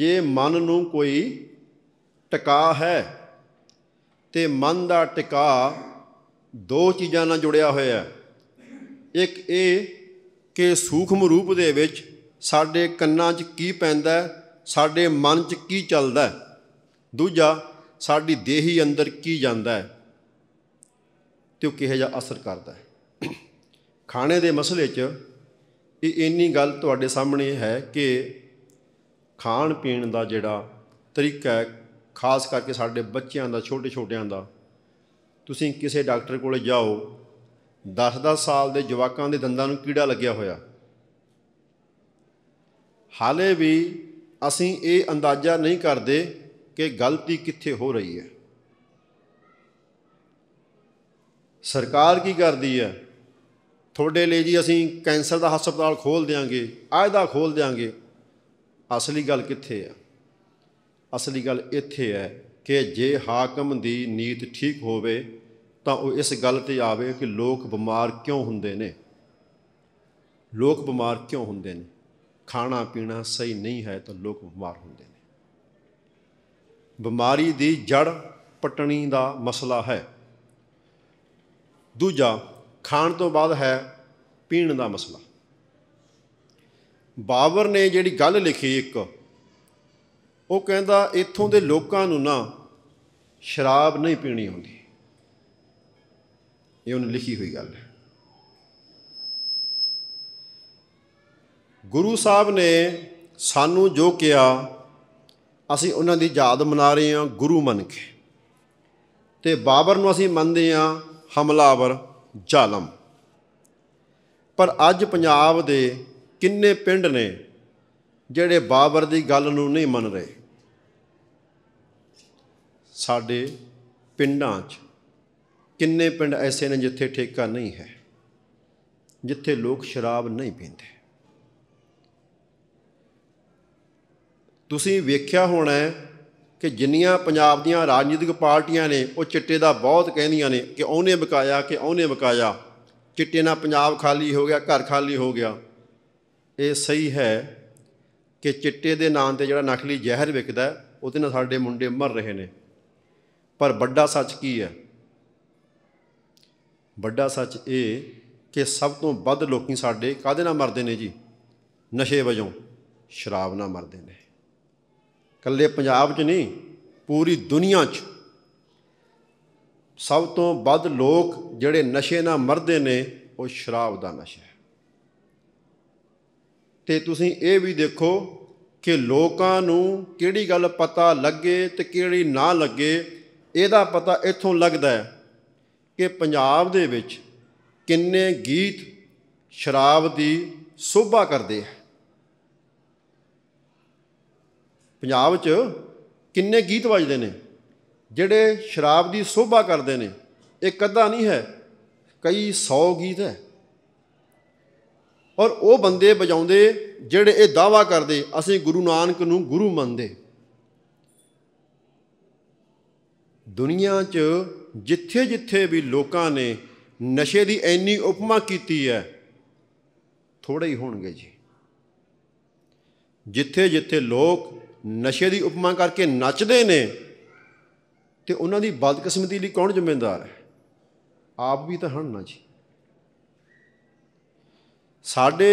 [SPEAKER 1] ਜੇ ਮਨ ਨੂੰ ਕੋਈ ਟਿਕਾ ਹੈ ਤੇ ਮਨ ਦਾ ਟਿਕਾ ਦੋ ਚੀਜ਼ਾਂ ਨਾਲ ਜੁੜਿਆ ਹੋਇਆ ਇੱਕ ਇਹ ਕਿ ਸੂਖਮ ਰੂਪ ਦੇ ਵਿੱਚ ਸਾਡੇ ਕੰਨਾਂ 'ਚ ਕੀ ਪੈਂਦਾ ਸਾਡੇ ਮਨ 'ਚ ਕੀ ਚੱਲਦਾ ਦੂਜਾ ਸਾਡੀ ਦੇਹੀ ਅੰਦਰ ਕੀ ਜਾਂਦਾ ਹੈ ਤੇ ਉਹ ਕਿਹੋ ਜਿਹਾ ਅਸਰ ਕਰਦਾ ਹੈ ਖਾਣੇ ਦੇ ਮਸਲੇ 'ਚ ਇਹ ਇੰਨੀ ਗੱਲ ਤੁਹਾਡੇ ਸਾਹਮਣੇ ਹੈ ਕਿ ਖਾਣ ਪੀਣ ਦਾ ਜਿਹੜਾ ਤਰੀਕਾ ਹੈ ਖਾਸ ਕਰਕੇ ਸਾਡੇ ਬੱਚਿਆਂ ਦਾ ਛੋਟੇ ਛੋਟਿਆਂ ਦਾ ਤੁਸੀਂ ਕਿਸੇ ਡਾਕਟਰ ਕੋਲ ਜਾਓ 10-10 ਸਾਲ ਦੇ ਜਵਾਕਾਂ ਦੇ ਦੰਦਾਂ ਨੂੰ ਕੀੜਾ ਲੱਗਿਆ ਹੋਇਆ ਹਾਲੇ ਵੀ ਅਸੀਂ ਇਹ ਅੰਦਾਜ਼ਾ ਨਹੀਂ ਕਰਦੇ ਕਿ ਗਲਤੀ ਕਿੱਥੇ ਹੋ ਰਹੀ ਹੈ ਸਰਕਾਰ ਕੀ ਕਰਦੀ ਹੈ ਤੁਹਾਡੇ ਲਈ ਜੀ ਅਸੀਂ ਕੈਂਸਰ ਦਾ ਹਸਪਤਾਲ ਖੋਲ ਦਿਆਂਗੇ ਆਇਦਾ ਖੋਲ ਦਿਆਂਗੇ ਅਸਲੀ ਗੱਲ ਕਿੱਥੇ ਹੈ ਅਸਲੀ ਗੱਲ ਇੱਥੇ ਹੈ ਕਿ ਜੇ ਹਾਕਮ ਦੀ ਨੀਤ ਠੀਕ ਹੋਵੇ ਤਾਂ ਉਹ ਇਸ ਗੱਲ ਤੇ ਆਵੇ ਕਿ ਲੋਕ ਬਿਮਾਰ ਕਿਉਂ ਹੁੰਦੇ ਨੇ ਲੋਕ ਬਿਮਾਰ ਕਿਉਂ ਹੁੰਦੇ ਨੇ ਖਾਣਾ ਪੀਣਾ ਸਹੀ ਨਹੀਂ ਹੈ ਤਾਂ ਲੋਕ ਬਿਮਾਰ ਹੁੰਦੇ ਨੇ ਬਿਮਾਰੀ ਦੀ ਜੜ ਪਟਣੀ ਦਾ ਮਸਲਾ ਹੈ ਦੂਜਾ ਖਾਣ ਤੋਂ ਬਾਅਦ ਹੈ ਪੀਣ ਦਾ ਮਸਲਾ ਬਾਬਰ ਨੇ ਜਿਹੜੀ ਗੱਲ ਲਿਖੀ ਇੱਕ ਉਹ ਕਹਿੰਦਾ ਇੱਥੋਂ ਦੇ ਲੋਕਾਂ ਨੂੰ ਨਾ ਸ਼ਰਾਬ ਨਹੀਂ ਪੀਣੀ ਹੁੰਦੀ ਇਹ ਉਹਨੇ ਲਿਖੀ ਹੋਈ ਗੱਲ ਹੈ ਗੁਰੂ ਸਾਹਿਬ ਨੇ ਸਾਨੂੰ ਜੋ ਕਿਹਾ ਅਸੀਂ ਉਹਨਾਂ ਦੀ ਯਾਦ ਮਨਾ ਰਹੇ ਹਾਂ ਗੁਰੂ ਮੰਨ ਕੇ ਤੇ ਬਾਬਰ ਨੂੰ ਅਸੀਂ ਮੰਨਦੇ ਹਾਂ ਹਮਲਾਵਰ ਜ਼ਾਲਮ ਪਰ ਅੱਜ ਪੰਜਾਬ ਦੇ ਕਿੰਨੇ ਪਿੰਡ ਨੇ ਜਿਹੜੇ ਬਾਬਰ ਦੀ ਗੱਲ ਨੂੰ ਨਹੀਂ ਮੰਨ ਰਹੇ ਸਾਡੇ ਪਿੰਡਾਂ 'ਚ ਕਿੰਨੇ ਪਿੰਡ ਐਸੇ ਨੇ ਜਿੱਥੇ ਠੇਕਾ ਨਹੀਂ ਹੈ ਜਿੱਥੇ ਲੋਕ ਸ਼ਰਾਬ ਨਹੀਂ ਪੀਂਦੇ ਤੁਸੀਂ ਵੇਖਿਆ ਹੋਣਾ ਕਿ ਜਿੰਨੀਆਂ ਪੰਜਾਬ ਦੀਆਂ ਰਾਜਨੀਤਿਕ ਪਾਰਟੀਆਂ ਨੇ ਉਹ ਚਿੱਟੇ ਦਾ ਬਹੁਤ ਕਹਿੰਦੀਆਂ ਨੇ ਕਿ ਉਹਨੇ ਬਕਾਇਆ ਕਿ ਉਹਨੇ ਬਕਾਇਆ ਚਿੱਟੇ ਨਾਲ ਪੰਜਾਬ ਖਾਲੀ ਹੋ ਗਿਆ ਘਰ ਖਾਲੀ ਹੋ ਗਿਆ ਇਹ ਸਹੀ ਹੈ ਕਿ ਚਿੱਟੇ ਦੇ ਨਾਂ ਤੇ ਜਿਹੜਾ ਨਕਲੀ ਜ਼ਹਿਰ ਵਿਕਦਾ ਉਹਦੇ ਨਾਲ ਸਾਡੇ ਮੁੰਡੇ ਮਰ ਰਹੇ ਨੇ ਪਰ ਵੱਡਾ ਸੱਚ ਕੀ ਹੈ ਵੱਡਾ ਸੱਚ ਇਹ ਕਿ ਸਭ ਤੋਂ ਵੱਧ ਲੋਕੀ ਸਾਡੇ ਕਾਦੇ ਨਾਲ ਮਰਦੇ ਨੇ ਜੀ ਨਸ਼ੇ ਵਜੋਂ ਸ਼ਰਾਬ ਨਾਲ ਮਰਦੇ ਨੇ ਕੱਲੇ ਪੰਜਾਬ 'ਚ ਨਹੀਂ ਪੂਰੀ ਦੁਨੀਆ 'ਚ ਸਭ ਤੋਂ ਵੱਧ ਲੋਕ ਜਿਹੜੇ ਨਸ਼ੇ ਨਾਲ ਮਰਦੇ ਨੇ ਉਹ ਸ਼ਰਾਬ ਦਾ ਨਸ਼ਾ ਹੈ ਤੇ ਤੁਸੀਂ ਇਹ ਵੀ ਦੇਖੋ ਕਿ ਲੋਕਾਂ ਨੂੰ ਕਿਹੜੀ ਗੱਲ ਪਤਾ ਲੱਗੇ ਤੇ ਕਿਹੜੀ ਨਾ ਲੱਗੇ ਇਹਦਾ ਪਤਾ ਇੱਥੋਂ ਲੱਗਦਾ ਹੈ ਕਿ ਪੰਜਾਬ ਦੇ ਵਿੱਚ ਕਿੰਨੇ ਗੀਤ ਸ਼ਰਾਬ ਦੀ ਸੋਭਾ ਕਰਦੇ ਹੈ ਪੰਜਾਬ 'ਚ ਕਿੰਨੇ ਗੀਤ ਵੱਜਦੇ ਨੇ ਜਿਹੜੇ ਸ਼ਰਾਬ ਦੀ ਸੋਭਾ ਕਰਦੇ ਨੇ ਇਹ ਕੱਦਾ ਨਹੀਂ ਹੈ ਕਈ 100 ਗੀਤ ਹੈ ਔਰ ਉਹ ਬੰਦੇ ਵਜਾਉਂਦੇ ਜਿਹੜੇ ਇਹ ਦਾਵਾ ਕਰਦੇ ਅਸੀਂ ਗੁਰੂ ਨਾਨਕ ਨੂੰ ਗੁਰੂ ਮੰਨਦੇ ਦੁਨੀਆ 'ਚ ਜਿੱਥੇ-ਜਿੱਥੇ ਵੀ ਲੋਕਾਂ ਨੇ ਨਸ਼ੇ ਦੀ ਐਨੀ ਉਪਮਾ ਕੀਤੀ ਹੈ ਥੋੜੇ ਹੀ ਹੋਣਗੇ ਜੀ ਜਿੱਥੇ-ਜਿੱਥੇ ਲੋਕ ਨਸ਼ੇ ਦੀ ਉਪਮਾ ਕਰਕੇ ਨੱਚਦੇ ਨੇ ਤੇ ਉਹਨਾਂ ਦੀ ਬਦਕਿਸਮਤੀ ਲਈ ਕੌਣ ਜ਼ਿੰਮੇਵਾਰ ਹੈ ਆਪ ਵੀ ਤਾਂ ਹਨ ਨਾ ਜੀ ਸਾਡੇ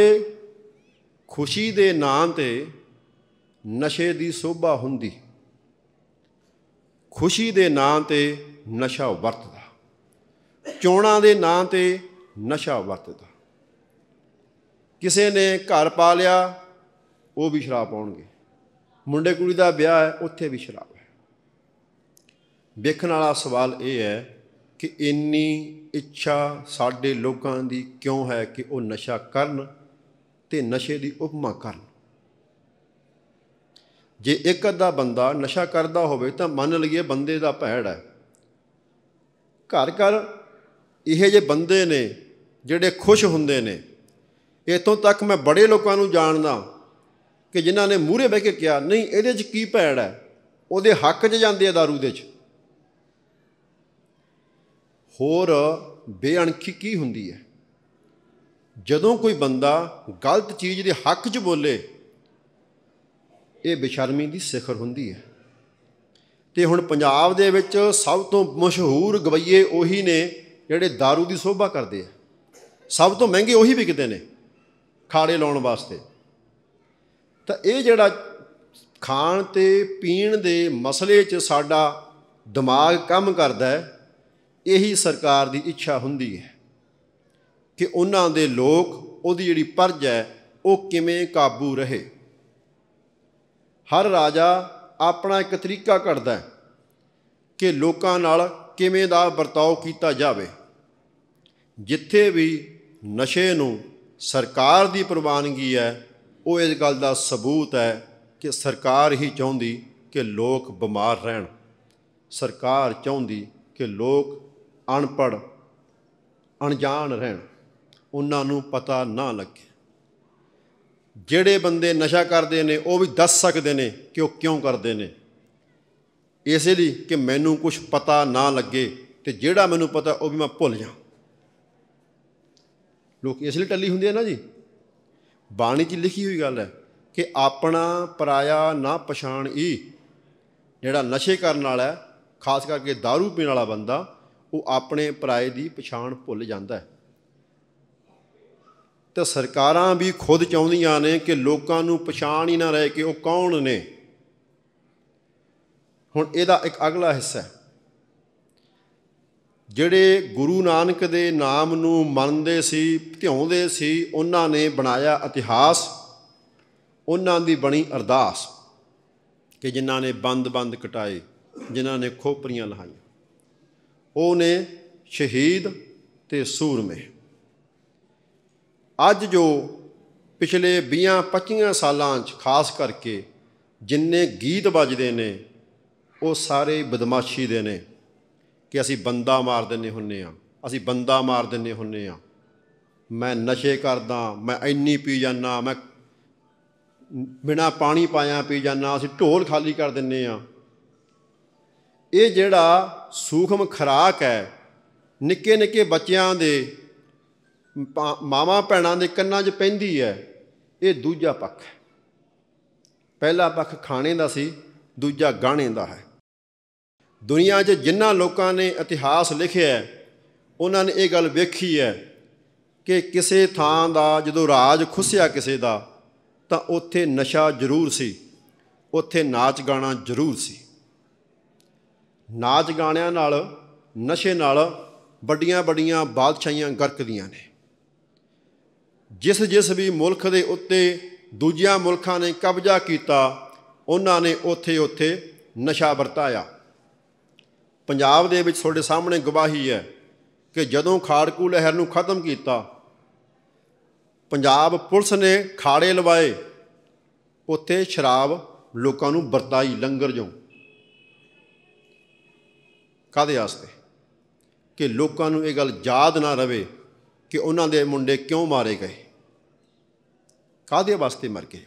[SPEAKER 1] ਖੁਸ਼ੀ ਦੇ ਨਾਂ ਤੇ ਨਸ਼ੇ ਦੀ ਸੋਭਾ ਹੁੰਦੀ ਖੁਸ਼ੀ ਦੇ ਨਾਂ ਤੇ ਨਸ਼ਾ ਵਰਤਦਾ ਚੋਣਾ ਦੇ ਨਾਂ ਤੇ ਨਸ਼ਾ ਵਰਤਦਾ ਕਿਸੇ ਨੇ ਘਰ ਪਾ ਲਿਆ ਉਹ ਵੀ ਸ਼ਰਾਬ ਪਾਉਣਗੇ ਮੁੰਡੇ ਕੁੜੀ ਦਾ ਵਿਆਹ ਹੈ ਉੱਥੇ ਵੀ ਸ਼ਰਾਬ ਹੈ ਵੇਖਣ ਵਾਲਾ ਸਵਾਲ ਇਹ ਹੈ ਕਿ ਇੰਨੀ ਇੱਛਾ ਸਾਡੇ ਲੋਕਾਂ ਦੀ ਕਿਉਂ ਹੈ ਕਿ ਉਹ ਨਸ਼ਾ ਕਰਨ ਤੇ ਨਸ਼ੇ ਦੀ ਉਪਮਾ ਕਰਨ ਜੇ ਇੱਕ ਅੱਧਾ ਬੰਦਾ ਨਸ਼ਾ ਕਰਦਾ ਹੋਵੇ ਤਾਂ ਮੰਨ ਲਈਏ ਬੰਦੇ ਦਾ ਭੈੜ ਹੈ ਘਰ ਘਰ ਇਹ ਜੇ ਬੰਦੇ ਨੇ ਜਿਹੜੇ ਖੁਸ਼ ਹੁੰਦੇ ਨੇ ਇਤੋਂ ਤੱਕ ਮੈਂ ਬੜੇ ਲੋਕਾਂ ਨੂੰ ਜਾਣਦਾ ਕਿ ਜਿਨ੍ਹਾਂ ਨੇ ਮੂਹਰੇ ਬਹਿ ਕੇ ਕਿਹਾ ਨਹੀਂ ਇਹਦੇ 'ਚ ਕੀ ਭੈੜ ਹੈ ਉਹਦੇ ਹੱਕ 'ਚ ਜਾਂਦੇ ਆ दारू ਦੇ 'ਚ ਹੋਰ ਬੇਅਣਖੀ ਕੀ ਹੁੰਦੀ ਹੈ ਜਦੋਂ ਕੋਈ ਬੰਦਾ ਗਲਤ ਚੀਜ਼ ਦੇ ਹੱਕ 'ਚ ਬੋਲੇ ਇਹ ਬੇਸ਼ਰਮੀ ਦੀ ਸਿਖਰ ਹੁੰਦੀ ਹੈ ਤੇ ਹੁਣ ਪੰਜਾਬ ਦੇ ਵਿੱਚ ਸਭ ਤੋਂ ਮਸ਼ਹੂਰ ਗਵਈਏ ਉਹੀ ਨੇ ਜਿਹੜੇ दारू ਦੀ ਸੋਭਾ ਕਰਦੇ ਆ ਸਭ ਤੋਂ ਮਹਿੰਗੇ ਉਹੀ ਵਿਕਦੇ ਨੇ ਖਾੜੇ ਲਾਉਣ ਵਾਸਤੇ ਤਾਂ ਇਹ ਜਿਹੜਾ ਖਾਣ ਤੇ ਪੀਣ ਦੇ ਮਸਲੇ 'ਚ ਸਾਡਾ ਦਿਮਾਗ ਕੰਮ ਕਰਦਾ ਹੈ ਇਹੀ ਸਰਕਾਰ ਦੀ ਇੱਛਾ ਹੁੰਦੀ ਹੈ ਕਿ ਉਹਨਾਂ ਦੇ ਲੋਕ ਉਹਦੀ ਜਿਹੜੀ ਪਰਜ ਹੈ ਉਹ ਕਿਵੇਂ ਕਾਬੂ ਰਹੇ ਹਰ ਰਾਜਾ ਆਪਣਾ ਇੱਕ ਤਰੀਕਾ ਘੜਦਾ ਕਿ ਲੋਕਾਂ ਨਾਲ ਕਿਵੇਂ ਦਾ ਵਰਤਾਓ ਕੀਤਾ ਜਾਵੇ ਜਿੱਥੇ ਵੀ ਨਸ਼ੇ ਨੂੰ ਸਰਕਾਰ ਦੀ ਪ੍ਰਵਾਨਗੀ ਹੈ ਉਹ ਇਸ ਗੱਲ ਦਾ ਸਬੂਤ ਹੈ ਕਿ ਸਰਕਾਰ ਹੀ ਚਾਹੁੰਦੀ ਕਿ ਲੋਕ ਬਿਮਾਰ ਰਹਿਣ ਸਰਕਾਰ ਚਾਹੁੰਦੀ ਕਿ ਲੋਕ ਅਨਪੜ ਅਣਜਾਣ ਰਹਿਣ ਉਹਨਾਂ ਨੂੰ ਪਤਾ ਨਾ ਲੱਗੇ ਜਿਹੜੇ ਬੰਦੇ ਨਸ਼ਾ ਕਰਦੇ ਨੇ ਉਹ ਵੀ ਦੱਸ ਸਕਦੇ ਨੇ ਕਿ ਉਹ ਕਿਉਂ ਕਰਦੇ ਨੇ ਇਸੇ ਲਈ ਕਿ ਮੈਨੂੰ ਕੁਝ ਪਤਾ ਨਾ ਲੱਗੇ ਤੇ ਜਿਹੜਾ ਮੈਨੂੰ ਪਤਾ ਉਹ ਵੀ ਮੈਂ ਭੁੱਲ ਜਾ ਲੋਕ ਇਸ ਲਈ ਟੱਲੀ ਹੁੰਦੀ ਹੈ ਨਾ ਜੀ ਬਾਣੀ 'ਚ ਲਿਖੀ ਹੋਈ ਗੱਲ ਹੈ ਕਿ ਆਪਣਾ ਪਰਾਇਆ ਨਾ ਪਛਾਣ ਈ ਜਿਹੜਾ ਨਸ਼ੇ ਕਰਨ ਵਾਲਾ ਖਾਸ ਕਰਕੇ दारू ਪੀਣ ਵਾਲਾ ਬੰਦਾ ਉਹ ਆਪਣੇ ਪਰਾਏ ਦੀ ਪਛਾਣ ਭੁੱਲ ਜਾਂਦਾ ਹੈ ਤਾਂ ਸਰਕਾਰਾਂ ਵੀ ਖੁਦ ਚਾਹੁੰਦੀਆਂ ਨੇ ਕਿ ਲੋਕਾਂ ਨੂੰ ਪਛਾਣ ਹੀ ਨਾ ਰਹਿ ਕੇ ਉਹ ਕੌਣ ਨੇ ਹੁਣ ਇਹਦਾ ਇੱਕ ਅਗਲਾ ਹਿੱਸਾ ਹੈ ਜਿਹੜੇ ਗੁਰੂ ਨਾਨਕ ਦੇ ਨਾਮ ਨੂੰ ਮੰਨਦੇ ਸੀ ਧਿਆਉਂਦੇ ਸੀ ਉਹਨਾਂ ਨੇ ਬਣਾਇਆ ਇਤਿਹਾਸ ਉਹਨਾਂ ਦੀ ਬਣੀ ਅਰਦਾਸ ਕਿ ਜਿਨ੍ਹਾਂ ਨੇ ਬੰਦ-ਬੰਦ ਕਟਾਏ ਜਿਨ੍ਹਾਂ ਨੇ ਖੋਪਰੀਆਂ ਲਹਾਈਆਂ ਉਹ ਨੇ ਸ਼ਹੀਦ ਤੇ ਸੂਰਮੇ ਅੱਜ ਜੋ ਪਿਛਲੇ 20 25 ਸਾਲਾਂ 'ਚ ਖਾਸ ਕਰਕੇ ਜਿੰਨੇ ਗੀਤ ਵੱਜਦੇ ਨੇ ਉਹ ਸਾਰੇ ਬਦਮਾਸ਼ੀ ਦੇ ਨੇ ਕਿ ਅਸੀਂ ਬੰਦਾ ਮਾਰ ਦਿੰਨੇ ਹੁੰਨੇ ਆ ਅਸੀਂ ਬੰਦਾ ਮਾਰ ਦਿੰਨੇ ਹੁੰਨੇ ਆ ਮੈਂ ਨਸ਼ੇ ਕਰਦਾ ਮੈਂ ਇੰਨੀ ਪੀ ਜਾਂਦਾ ਮੈਂ ਬਿਨਾ ਪਾਣੀ ਪਾਇਆ ਪੀ ਜਾਂਦਾ ਅਸੀਂ ਢੋਲ ਖਾਲੀ ਕਰ ਦਿੰਨੇ ਆ ਇਹ ਜਿਹੜਾ ਸੂਖਮ ਖਰਾਕ ਹੈ ਨਿੱਕੇ ਨਿੱਕੇ ਬੱਚਿਆਂ ਦੇ ਮਾਵਾ ਭੈਣਾਂ ਦੇ ਕੰਨਾਂ 'ਚ ਪੈਂਦੀ ਹੈ ਇਹ ਦੂਜਾ ਪੱਖ ਹੈ ਪਹਿਲਾ ਪੱਖ ਖਾਣੇ ਦਾ ਸੀ ਦੂਜਾ ਗਾਣੇ ਦਾ ਹੈ ਦੁਨੀਆ 'ਚ ਜਿੰਨਾ ਲੋਕਾਂ ਨੇ ਇਤਿਹਾਸ ਲਿਖਿਆ ਉਹਨਾਂ ਨੇ ਇਹ ਗੱਲ ਵੇਖੀ ਹੈ ਕਿ ਕਿਸੇ ਥਾਂ ਦਾ ਜਦੋਂ ਰਾਜ ਖੁੱਸਿਆ ਕਿਸੇ ਦਾ ਤਾਂ ਉੱਥੇ ਨਸ਼ਾ ਜ਼ਰੂਰ ਸੀ ਉੱਥੇ ਨਾਚ ਗਾਣਾ ਜ਼ਰੂਰ ਸੀ ਨਾਚ ਗਾਣਿਆਂ ਨਾਲ ਨਸ਼ੇ ਨਾਲ ਵੱਡੀਆਂ ਵੱਡੀਆਂ ਬਾਦਸ਼ਾਹੀਆਂ ਗਰਕਦੀਆਂ ਨੇ ਜਿਸ ਜਿਸ ਵੀ ਮੁਲਕ ਦੇ ਉੱਤੇ ਦੂਜਿਆਂ ਮੁਲਕਾਂ ਨੇ ਕਬਜ਼ਾ ਕੀਤਾ ਉਹਨਾਂ ਨੇ ਉੱਥੇ ਉੱਥੇ ਨਸ਼ਾ ਵਰਤਾਇਆ ਪੰਜਾਬ ਦੇ ਵਿੱਚ ਤੁਹਾਡੇ ਸਾਹਮਣੇ ਗਵਾਹੀ ਹੈ ਕਿ ਜਦੋਂ ਖਾੜਕੂ ਲਹਿਰ ਨੂੰ ਖਤਮ ਕੀਤਾ ਪੰਜਾਬ ਪੁਲਿਸ ਨੇ ਖਾੜੇ ਲਵਾਏ ਉੱਥੇ ਸ਼ਰਾਬ ਲੋਕਾਂ ਨੂੰ ਵਰਤਾਈ ਲੰਗਰ ਜੋ ਕਾਦੇ ਆਸਤੇ ਕਿ ਲੋਕਾਂ ਨੂੰ ਇਹ ਗੱਲ ਯਾਦ ਨਾ ਰਵੇ ਕਿ ਉਹਨਾਂ ਦੇ ਮੁੰਡੇ ਕਿਉਂ ਮਾਰੇ ਗਏ ਕਾਦੇ ਵਾਸਤੇ ਮਰ ਗਏ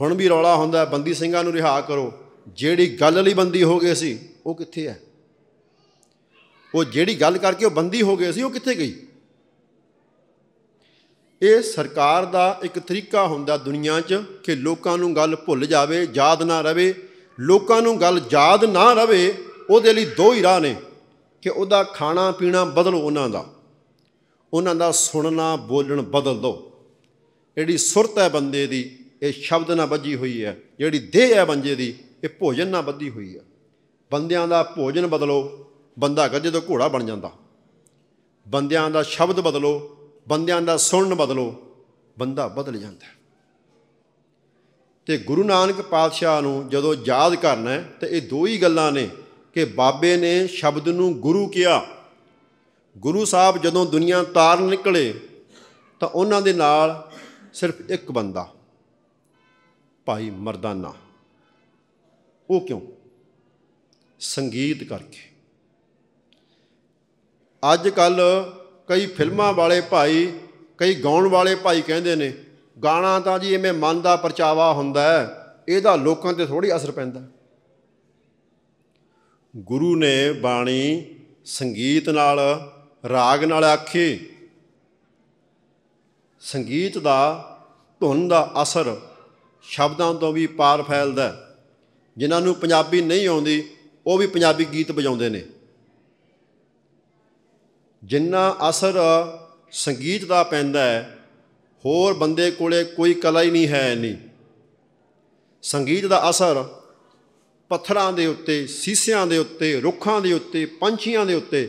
[SPEAKER 1] ਹੁਣ ਵੀ ਰੌਲਾ ਹੁੰਦਾ ਬੰਦੀ ਸਿੰਘਾਂ ਨੂੰ ਰਿਹਾ ਕਰੋ ਜਿਹੜੀ ਗੱਲ ਲਈ ਬੰਦੀ ਹੋ ਗਏ ਸੀ ਉਹ ਕਿੱਥੇ ਹੈ ਉਹ ਜਿਹੜੀ ਗੱਲ ਕਰਕੇ ਉਹ ਬੰਦੀ ਹੋ ਗਏ ਸੀ ਉਹ ਕਿੱਥੇ ਗਈ ਇਹ ਸਰਕਾਰ ਦਾ ਇੱਕ ਤਰੀਕਾ ਹੁੰਦਾ ਦੁਨੀਆ 'ਚ ਕਿ ਲੋਕਾਂ ਨੂੰ ਗੱਲ ਭੁੱਲ ਜਾਵੇ ਯਾਦ ਨਾ ਰਵੇ ਲੋਕਾਂ ਨੂੰ ਗੱਲ ਯਾਦ ਨਾ ਰਵੇ ਉਹਦੇ ਲਈ ਦੋ ਹੀ ਰਾਹ ਨੇ ਕਿ ਉਹਦਾ ਖਾਣਾ ਪੀਣਾ ਬਦਲੋ ਉਹਨਾਂ ਦਾ ਉਹਨਾਂ ਦਾ ਸੁਣਨਾ ਬੋਲਣ ਬਦਲ ਦੋ ਜਿਹੜੀ ਸੁਰਤ ਹੈ ਬੰਦੇ ਦੀ ਇਹ ਸ਼ਬਦ ਨਾਲ ਬੱਜੀ ਹੋਈ ਹੈ ਜਿਹੜੀ ਦੇਹ ਹੈ ਬੰਦੇ ਦੀ ਇਹ ਭੋਜਨ ਨਾਲ ਵੱਧੀ ਹੋਈ ਹੈ ਬੰਦਿਆਂ ਦਾ ਭੋਜਨ ਬਦਲੋ ਬੰਦਾ ਗੱਜੇ ਤੋਂ ਘੋੜਾ ਬਣ ਜਾਂਦਾ ਬੰਦਿਆਂ ਦਾ ਸ਼ਬਦ ਬਦਲੋ ਬੰਦਿਆਂ ਦਾ ਸੁਣਨ ਬਦਲੋ ਬੰਦਾ ਬਦਲ ਜਾਂਦਾ ਤੇ ਗੁਰੂ ਨਾਨਕ ਪਾਤਸ਼ਾਹ ਨੂੰ ਜਦੋਂ ਯਾਦ ਕਰਨਾ ਤੇ ਇਹ ਦੋ ਹੀ ਗੱਲਾਂ ਨੇ ਕਿ ਬਾਬੇ ਨੇ ਸ਼ਬਦ ਨੂੰ ਗੁਰੂ ਕਿਹਾ ਗੁਰੂ ਸਾਹਿਬ ਜਦੋਂ ਦੁਨੀਆ ਤਾਰਨ ਨਿਕਲੇ ਤਾਂ ਉਹਨਾਂ ਦੇ ਨਾਲ ਸਿਰਫ ਇੱਕ ਬੰਦਾ ਭਾਈ ਮਰਦਾਨਾ ਉਹ ਕਿਉਂ ਸੰਗੀਤ ਕਰਕੇ ਅੱਜ ਕੱਲ ਕਈ ਫਿਲਮਾਂ ਵਾਲੇ ਭਾਈ ਕਈ ਗਾਉਣ ਵਾਲੇ ਭਾਈ ਕਹਿੰਦੇ ਨੇ ਗਾਣਾ ਤਾਂ ਜੀ ਐਵੇਂ ਮਨ ਦਾ ਪਰਚਾਵਾ ਹੁੰਦਾ ਹੈ ਇਹਦਾ ਲੋਕਾਂ ਤੇ ਥੋੜੀ ਅਸਰ ਪੈਂਦਾ ਗੁਰੂ ਨੇ ਬਾਣੀ ਸੰਗੀਤ ਨਾਲ ਰਾਗ ਨਾਲ ਆਖੇ ਸੰਗੀਤ ਦਾ ਧੁਨ ਦਾ ਅਸਰ ਸ਼ਬਦਾਂ ਤੋਂ ਵੀ ਪਾਰ ਫੈਲਦਾ ਜਿਨ੍ਹਾਂ ਨੂੰ ਪੰਜਾਬੀ ਨਹੀਂ ਆਉਂਦੀ ਉਹ ਵੀ ਪੰਜਾਬੀ ਗੀਤ ਵਜਾਉਂਦੇ ਨੇ ਜਿੰਨਾ ਅਸਰ ਸੰਗੀਤ ਦਾ ਪੈਂਦਾ ਹੈ ਹੋਰ ਬੰਦੇ ਕੋਲੇ ਕੋਈ ਕਲਾ ਹੀ ਨਹੀਂ ਹੈ ਨਹੀਂ ਸੰਗੀਤ ਦਾ ਅਸਰ ਪੱਥਰਾਂ ਦੇ ਉੱਤੇ ਸੀਸਿਆਂ ਦੇ ਉੱਤੇ ਰੁੱਖਾਂ ਦੇ ਉੱਤੇ ਪੰਛੀਆਂ ਦੇ ਉੱਤੇ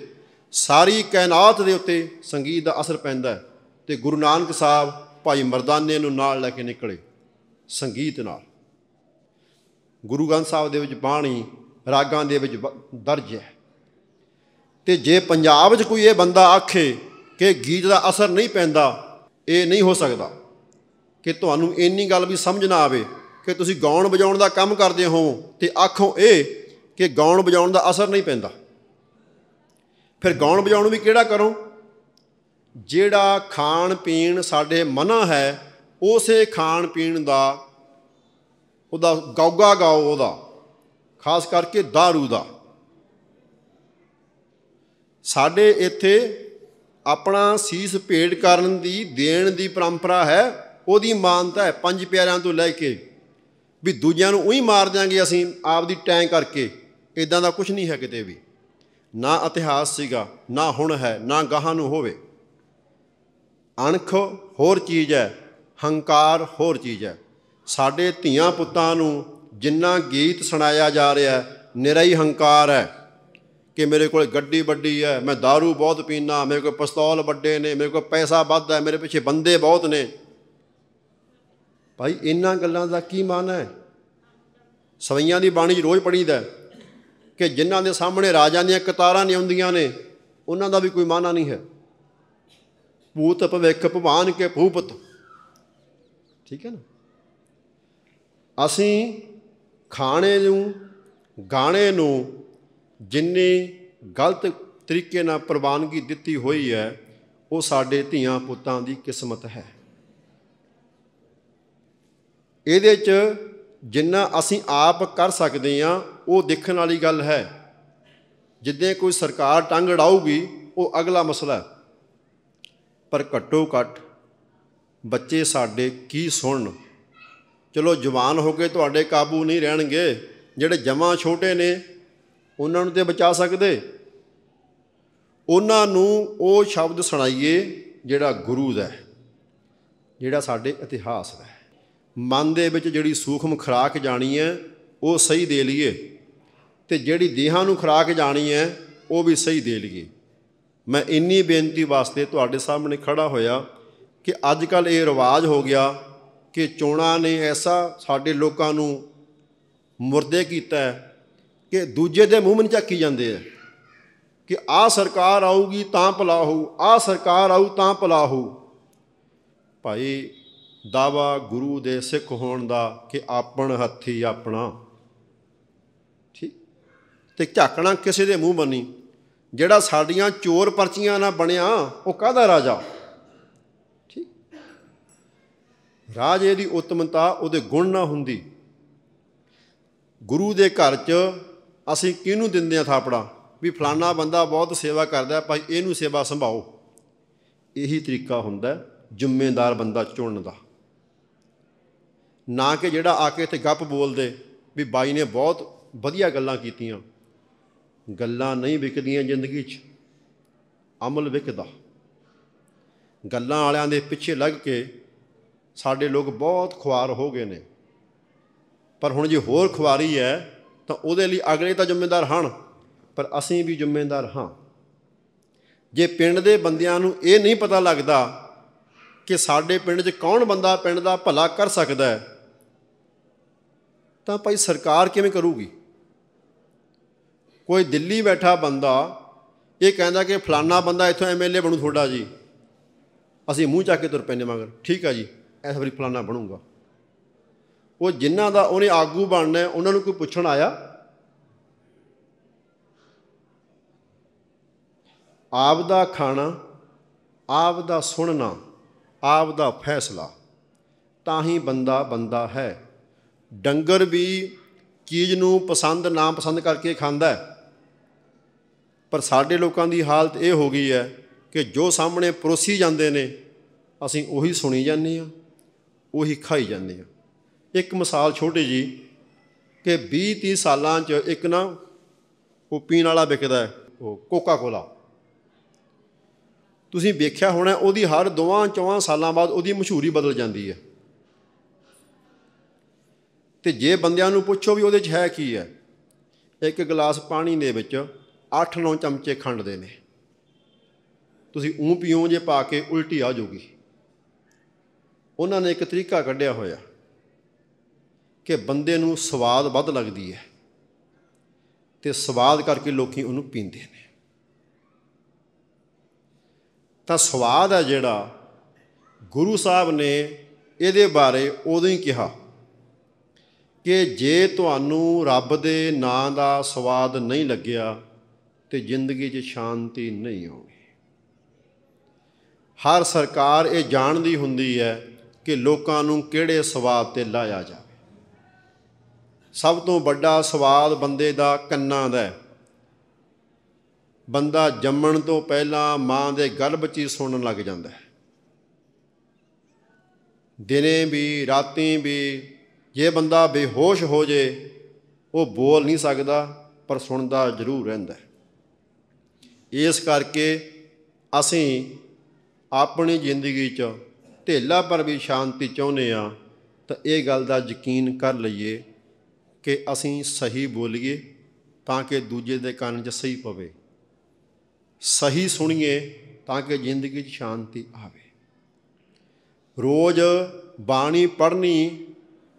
[SPEAKER 1] ਸਾਰੀ ਕਾਇਨਾਤ ਦੇ ਉੱਤੇ ਸੰਗੀਤ ਦਾ ਅਸਰ ਪੈਂਦਾ ਹੈ ਤੇ ਗੁਰੂ ਨਾਨਕ ਸਾਹਿਬ ਭਾਈ ਮਰਦਾਨੇ ਨੂੰ ਨਾਲ ਲੈ ਕੇ ਨਿਕਲੇ ਸੰਗੀਤ ਨਾਲ ਗੁਰੂ ਗ੍ਰੰਥ ਸਾਹਿਬ ਦੇ ਵਿੱਚ ਬਾਣੀ ਰਾਗਾਂ ਦੇ ਵਿੱਚ ਦਰਜ ਹੈ ਤੇ ਜੇ ਪੰਜਾਬ 'ਚ ਕੋਈ ਇਹ ਬੰਦਾ ਆਖੇ ਕਿ ਗੀਤ ਦਾ ਅਸਰ ਨਹੀਂ ਪੈਂਦਾ ਇਹ ਨਹੀਂ ਹੋ ਸਕਦਾ ਕਿ ਤੁਹਾਨੂੰ ਇੰਨੀ ਗੱਲ ਵੀ ਸਮਝ ਨਾ ਆਵੇ ਕਿ ਤੁਸੀਂ ਗਾਉਣ ਵਜਾਉਣ ਦਾ ਕੰਮ ਕਰਦੇ ਹੋ ਤੇ ਆਖੋ ਇਹ ਕਿ ਗਾਉਣ ਵਜਾਉਣ ਦਾ ਅਸਰ ਨਹੀਂ ਪੈਂਦਾ ਫਿਰ ਗਾਉਣ ਵਜਾਉਣ ਵੀ ਕਿਹੜਾ ਕਰੋ ਜਿਹੜਾ ਖਾਣ ਪੀਣ ਸਾਡੇ ਮਨਾ ਹੈ ਉਸੇ ਖਾਣ ਪੀਣ ਦਾ ਉਹਦਾ ਗੌਗਾ ਗਾਓ ਉਹਦਾ ਖਾਸ ਕਰਕੇ दारू ਦਾ ਸਾਡੇ ਇੱਥੇ ਆਪਣਾ ਸੀਸ ਭੇਡ ਕਰਨ ਦੀ ਦੇਣ ਦੀ ਪਰੰਪਰਾ ਹੈ ਉਹਦੀ ਮਾਨਤਾ ਹੈ ਪੰਜ ਪਿਆਰਿਆਂ ਤੋਂ ਲੈ ਕੇ ਵੀ ਦੂਜਿਆਂ ਨੂੰ ਉਹੀ ਮਾਰ ਦਿਆਂਗੇ ਅਸੀਂ ਆਪ ਦੀ ਟੈਂ ਕਰਕੇ ਇਦਾਂ ਦਾ ਕੁਝ ਨਹੀਂ ਹੈ ਕਿਤੇ ਵੀ ਨਾ ਇਤਿਹਾਸ ਸੀਗਾ ਨਾ ਹੁਣ ਹੈ ਨਾ ਗਾਹਾਂ ਨੂੰ ਹੋਵੇ ਅਣਖ ਹੋਰ ਚੀਜ਼ ਹੈ ਹੰਕਾਰ ਹੋਰ ਚੀਜ਼ ਹੈ ਸਾਡੇ ਧੀਆਂ ਪੁੱਤਾਂ ਨੂੰ ਜਿੰਨਾ ਗੀਤ ਸੁਣਾਇਆ ਜਾ ਰਿਹਾ ਨਿਰਾ ਹੀ ਹੰਕਾਰ ਹੈ ਕਿ ਮੇਰੇ ਕੋਲ ਗੱਡੀ ਵੱਡੀ ਹੈ ਮੈਂ दारू ਬਹੁਤ ਪੀਨਾ ਮੇਰੇ ਕੋਲ ਪਿਸਤੌਲ ਵੱਡੇ ਨੇ ਮੇਰੇ ਕੋਲ ਪੈਸਾ ਵੱਧ ਹੈ ਮੇਰੇ ਪਿੱਛੇ ਬੰਦੇ ਬਹੁਤ ਨੇ ਭਾਈ ਇਹਨਾਂ ਗੱਲਾਂ ਦਾ ਕੀ ਮਾਨ ਹੈ ਸਵਈਆਂ ਦੀ ਬਾਣੀ ਰੋਜ਼ ਪੜੀਦਾ ਕਿ ਜਿਨ੍ਹਾਂ ਦੇ ਸਾਹਮਣੇ ਰਾਜਾਂ ਦੀਆਂ ਕਤਾਰਾਂ ਨਹੀਂ ਆਉਂਦੀਆਂ ਨੇ ਉਹਨਾਂ ਦਾ ਵੀ ਕੋਈ ਮਾਨਾ ਨਹੀਂ ਹੈ ਭੂਤ ਭਵਿੱਖ ਭਵਾਨ ਕੇ ਭੂਪਤ ਠੀਕ ਹੈ ਨਾ ਅਸੀਂ ਖਾਣੇ ਨੂੰ ਗਾਣੇ ਨੂੰ ਜਿੰਨੀ ਗਲਤ ਤਰੀਕੇ ਨਾਲ ਪ੍ਰਵਾਨਗੀ ਦਿੱਤੀ ਹੋਈ ਹੈ ਉਹ ਸਾਡੇ ਧੀਆਂ ਪੁੱਤਾਂ ਦੀ ਕਿਸਮਤ ਹੈ ਇਹਦੇ 'ਚ ਜਿੰਨਾ ਅਸੀਂ ਆਪ ਕਰ ਸਕਦੇ ਹਾਂ ਉਹ ਦੇਖਣ ਵਾਲੀ ਗੱਲ ਹੈ ਜਿੱਦਾਂ ਕੋਈ ਸਰਕਾਰ ਟੰਗ ਉਹ ਅਗਲਾ ਮਸਲਾ ਪਰ ਘੱਟੋ ਘੱਟ ਬੱਚੇ ਸਾਡੇ ਕੀ ਸੁਣਨ ਚਲੋ ਜਵਾਨ ਹੋ ਕੇ ਤੁਹਾਡੇ ਕਾਬੂ ਨਹੀਂ ਰਹਿਣਗੇ ਜਿਹੜੇ ਜਮਾਂ ਛੋਟੇ ਨੇ ਉਹਨਾਂ ਨੂੰ ਤੇ ਬਚਾ ਸਕਦੇ ਉਹਨਾਂ ਨੂੰ ਉਹ ਸ਼ਬਦ ਸੁਣਾਈਏ ਜਿਹੜਾ ਗੁਰੂ ਦਾ ਹੈ ਜਿਹੜਾ ਸਾਡੇ ਇਤਿਹਾਸ ਦਾ ਹੈ ਮਨ ਦੇ ਵਿੱਚ ਜਿਹੜੀ ਸੂਖਮ ਖਰਾਕ ਜਾਣੀ ਹੈ ਉਹ ਸਹੀ ਦੇ ਲਈਏ ਤੇ ਜਿਹੜੀ ਦੇਹਾਂ ਨੂੰ ਖਰਾਕ ਜਾਣੀ ਹੈ ਉਹ ਵੀ ਸਹੀ ਦੇ ਲਈਏ ਮੈਂ ਇੰਨੀ ਬੇਨਤੀ ਵਾਸਤੇ ਤੁਹਾਡੇ ਸਾਹਮਣੇ ਖੜਾ ਹੋਇਆ ਕਿ ਅੱਜ ਕੱਲ ਇਹ ਰਿਵਾਜ ਹੋ ਗਿਆ ਕਿ ਚੋਣਾ ਨੇ ਐਸਾ ਸਾਡੇ ਲੋਕਾਂ ਨੂੰ ਮੁਰਦੇ ਕੀਤਾ ਕਿ ਦੂਜੇ ਦੇ ਮੂੰਹ ਮਨ ਚੱਕੀ ਜਾਂਦੇ ਆ ਕਿ ਆ ਸਰਕਾਰ ਆਊਗੀ ਤਾਂ ਪਲਾ ਹੋਊ ਆ ਸਰਕਾਰ ਆਊ ਤਾਂ ਪਲਾ ਹੋਊ ਭਾਈ ਦਾਵਾ ਗੁਰੂ ਦੇ ਸਿੱਖ ਹੋਣ ਦਾ ਕਿ ਆਪਣ ਹੱਥੀ ਆਪਣਾ ਤੇ ਝਾਕਣਾ ਕਿਸੇ ਦੇ ਮੂੰਹ ਬੰਨੀ ਜਿਹੜਾ ਸਾਡੀਆਂ ਚੋਰ ਪਰਚੀਆਂ ਨਾਲ ਬਣਿਆ ਉਹ ਕਾਹਦਾ ਰਾਜਾ ਠੀਕ ਰਾਜੇ ਦੀ ਉਤਮਤਾ ਉਹਦੇ ਗੁਣ ਨਾ ਹੁੰਦੀ ਗੁਰੂ ਦੇ ਘਰ 'ਚ ਅਸੀਂ ਕਿਹਨੂੰ ਦਿੰਦੇ ਆ ਥਾਪੜਾ ਵੀ ਫਲਾਣਾ ਬੰਦਾ ਬਹੁਤ ਸੇਵਾ ਕਰਦਾ ਭਾਈ ਇਹਨੂੰ ਸੇਵਾ ਸੰਭਾਓ ਇਹੀ ਤਰੀਕਾ ਹੁੰਦਾ ਜ਼ਿੰਮੇਦਾਰ ਬੰਦਾ ਚੁਣਨ ਦਾ ਨਾ ਕਿ ਜਿਹੜਾ ਆ ਕੇ ਇੱਥੇ ਗੱਪ ਬੋਲਦੇ ਵੀ ਬਾਈ ਨੇ ਬਹੁਤ ਵਧੀਆ ਗੱਲਾਂ ਕੀਤੀਆਂ ਗੱਲਾਂ ਨਹੀਂ ਵਿਕਦੀਆਂ ਜ਼ਿੰਦਗੀ 'ਚ ਅਮਲ ਵਿਕਦਾ ਗੱਲਾਂ ਵਾਲਿਆਂ ਦੇ ਪਿੱਛੇ ਲੱਗ ਕੇ ਸਾਡੇ ਲੋਕ ਬਹੁਤ ਖੁਆਰ ਹੋ ਗਏ ਨੇ ਪਰ ਹੁਣ ਜੇ ਹੋਰ ਖੁਆਰੀ ਹੈ ਤਾਂ ਉਹਦੇ ਲਈ ਅਗਲੇ ਤਾਂ ਜ਼ਿੰਮੇਦਾਰ ਹਨ ਪਰ ਅਸੀਂ ਵੀ ਜ਼ਿੰਮੇਦਾਰ ਹਾਂ ਜੇ ਪਿੰਡ ਦੇ ਬੰਦਿਆਂ ਨੂੰ ਇਹ ਨਹੀਂ ਪਤਾ ਲੱਗਦਾ ਕਿ ਸਾਡੇ ਪਿੰਡ 'ਚ ਕੌਣ ਬੰਦਾ ਪਿੰਡ ਦਾ ਭਲਾ ਕਰ ਸਕਦਾ ਹੈ ਤਾਂ ਭਾਈ ਸਰਕਾਰ ਕਿਵੇਂ ਕਰੂਗੀ ਕੋਈ ਦਿੱਲੀ ਬੈਠਾ ਬੰਦਾ ਇਹ ਕਹਿੰਦਾ ਕਿ ਫਲਾਨਾ ਬੰਦਾ ਇੱਥੋਂ ਐਮਐਲਏ ਬਣੂ ਤੁਹਾਡਾ ਜੀ ਅਸੀਂ ਮੂੰਹ ਚੱਕ ਕੇ ਤੁਰ ਪੈਨੇ ਮਗਰ ਠੀਕ ਆ ਜੀ ਇਸ ਵਾਰੀ ਫਲਾਨਾ ਬਣੂਗਾ ਉਹ ਜਿਨ੍ਹਾਂ ਦਾ ਉਹਨੇ ਆਗੂ ਬਣਨਾ ਉਹਨਾਂ ਨੂੰ ਕੋਈ ਪੁੱਛਣ ਆਇਆ ਆਪ ਦਾ ਖਾਣਾ ਆਪ ਦਾ ਸੁਣਨਾ ਆਪ ਦਾ ਫੈਸਲਾ ਤਾਂ ਹੀ ਬੰਦਾ ਬੰਦਾ ਹੈ ਡੰਗਰ ਵੀ ਚੀਜ਼ ਨੂੰ ਪਸੰਦ ਨਾ ਪਸੰਦ ਕਰਕੇ ਖਾਂਦਾ ਹੈ ਪਰ ਸਾਡੇ ਲੋਕਾਂ ਦੀ ਹਾਲਤ ਇਹ ਹੋ ਗਈ ਹੈ ਕਿ ਜੋ ਸਾਹਮਣੇ ਪਰੋਸੀ ਜਾਂਦੇ ਨੇ ਅਸੀਂ ਉਹੀ ਸੁਣੀ ਜਾਂਦੇ ਆ ਉਹੀ ਖਾਈ ਜਾਂਦੇ ਆ ਇੱਕ ਮਿਸਾਲ ਛੋਟੀ ਜੀ ਕਿ 20 30 ਸਾਲਾਂ 'ਚ ਇੱਕ ਨਾ ਉਹ ਪੀਣ ਵਾਲਾ ਵਿਕਦਾ ਹੈ ਉਹ ਕੋਕਾ ਕੋਲਾ ਤੁਸੀਂ ਵੇਖਿਆ ਹੋਣਾ ਉਹਦੀ ਹਰ ਦੋਵਾਂ ਚੌਵਾਂ ਸਾਲਾਂ ਬਾਅਦ ਉਹਦੀ ਮਸ਼ਹੂਰੀ ਬਦਲ ਜਾਂਦੀ ਹੈ ਤੇ ਜੇ ਬੰਦਿਆਂ ਨੂੰ ਪੁੱਛੋ ਵੀ ਉਹਦੇ 'ਚ ਹੈ ਕੀ ਹੈ ਇੱਕ ਗਲਾਸ ਪਾਣੀ ਦੇ ਵਿੱਚ 8-9 ਚਮਚੇ ਖੰਡ ਦੇ ਨੇ ਤੁਸੀਂ ਉਂ ਪੀਓ ਜੇ ਪਾ ਕੇ ਉਲਟੀ ਆ ਜਾਊਗੀ ਉਹਨਾਂ ਨੇ ਇੱਕ ਤਰੀਕਾ ਕੱਢਿਆ ਹੋਇਆ ਕਿ ਬੰਦੇ ਨੂੰ ਸਵਾਦ ਵੱਧ ਲੱਗਦੀ ਹੈ ਤੇ ਸਵਾਦ ਕਰਕੇ ਲੋਕੀ ਉਹਨੂੰ ਪੀਂਦੇ ਨੇ ਤਾਂ ਸਵਾਦ ਹੈ ਜਿਹੜਾ ਗੁਰੂ ਸਾਹਿਬ ਨੇ ਇਹਦੇ ਬਾਰੇ ਉਦੋਂ ਹੀ ਕਿਹਾ ਕਿ ਜੇ ਤੁਹਾਨੂੰ ਰੱਬ ਦੇ ਨਾਂ ਦਾ ਸਵਾਦ ਨਹੀਂ ਲੱਗਿਆ ਤੇ ਜ਼ਿੰਦਗੀ 'ਚ ਸ਼ਾਂਤੀ ਨਹੀਂ ਆਉਣੀ ਹਰ ਸਰਕਾਰ ਇਹ ਜਾਣਦੀ ਹੁੰਦੀ ਹੈ ਕਿ ਲੋਕਾਂ ਨੂੰ ਕਿਹੜੇ ਸਵਾਦ ਤੇ ਲਾਇਆ ਜਾਵੇ ਸਭ ਤੋਂ ਵੱਡਾ ਸਵਾਦ ਬੰਦੇ ਦਾ ਕੰਨਾਂ ਦਾ ਹੈ ਬੰਦਾ ਜੰਮਣ ਤੋਂ ਪਹਿਲਾਂ ਮਾਂ ਦੇ ਗਰਭ 'ਚ ਹੀ ਸੁਣਨ ਲੱਗ ਜਾਂਦਾ ਹੈ ਦਿਨੇ ਵੀ ਰਾਤੀ ਵੀ ਜੇ ਬੰਦਾ ਬੇਹੋਸ਼ ਹੋ ਜੇ ਉਹ ਬੋਲ ਨਹੀਂ ਸਕਦਾ ਪਰ ਸੁਣਦਾ ਜ਼ਰੂਰ ਰਹਿੰਦਾ ਹੈ ਇਸ ਕਰਕੇ ਅਸੀਂ ਆਪਣੀ ਜ਼ਿੰਦਗੀ 'ਚ ਢੇਲਾ ਪਰ ਵੀ ਸ਼ਾਂਤੀ ਚਾਹੁੰਦੇ ਆ ਤਾਂ ਇਹ ਗੱਲ ਦਾ ਯਕੀਨ ਕਰ ਲਈਏ ਕਿ ਅਸੀਂ ਸਹੀ ਬੋਲੀਏ ਤਾਂ ਕਿ ਦੂਜੇ ਦੇ ਕੰਨ 'ਚ ਸਹੀ ਪਵੇ ਸਹੀ ਸੁਣੀਏ ਤਾਂ ਕਿ ਜ਼ਿੰਦਗੀ 'ਚ ਸ਼ਾਂਤੀ ਆਵੇ ਰੋਜ਼ ਬਾਣੀ ਪੜ੍ਹਨੀ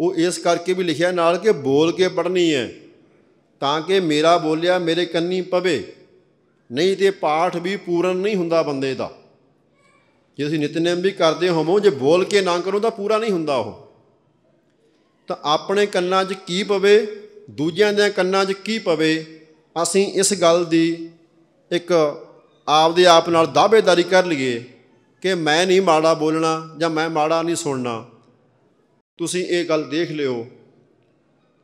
[SPEAKER 1] ਉਹ ਇਸ ਕਰਕੇ ਵੀ ਲਿਖਿਆ ਨਾਲ ਕਿ ਬੋਲ ਕੇ ਪੜ੍ਹਨੀ ਹੈ ਤਾਂ ਕਿ ਮੇਰਾ ਬੋਲਿਆ ਮੇਰੇ ਕੰਨੀ ਪਵੇ ਨਹੀਂ ਤੇ ਪਾਠ ਵੀ ਪੂਰਨ ਨਹੀਂ ਹੁੰਦਾ ਬੰਦੇ ਦਾ ਜੇ ਅਸੀਂ ਨਿਤਨੇਮ ਵੀ ਕਰਦੇ ਹੋਵੋ ਜੇ ਬੋਲ ਕੇ ਨਾ ਕਰੋ ਤਾਂ ਪੂਰਾ ਨਹੀਂ ਹੁੰਦਾ ਉਹ ਤਾਂ ਆਪਣੇ ਕੰਨਾਂ 'ਚ ਕੀ ਪਵੇ ਦੂਜਿਆਂ ਦੇ ਕੰਨਾਂ 'ਚ ਕੀ ਪਵੇ ਅਸੀਂ ਇਸ ਗੱਲ ਦੀ ਇੱਕ ਆਪਦੇ ਆਪ ਨਾਲ ਦਾਅਵੇਦਾਰੀ ਕਰ ਲਈਏ ਕਿ ਮੈਂ ਨਹੀਂ ਮਾੜਾ ਬੋਲਣਾ ਜਾਂ ਮੈਂ ਮਾੜਾ ਨਹੀਂ ਸੁਣਨਾ ਤੁਸੀਂ ਇਹ ਗੱਲ ਦੇਖ ਲਿਓ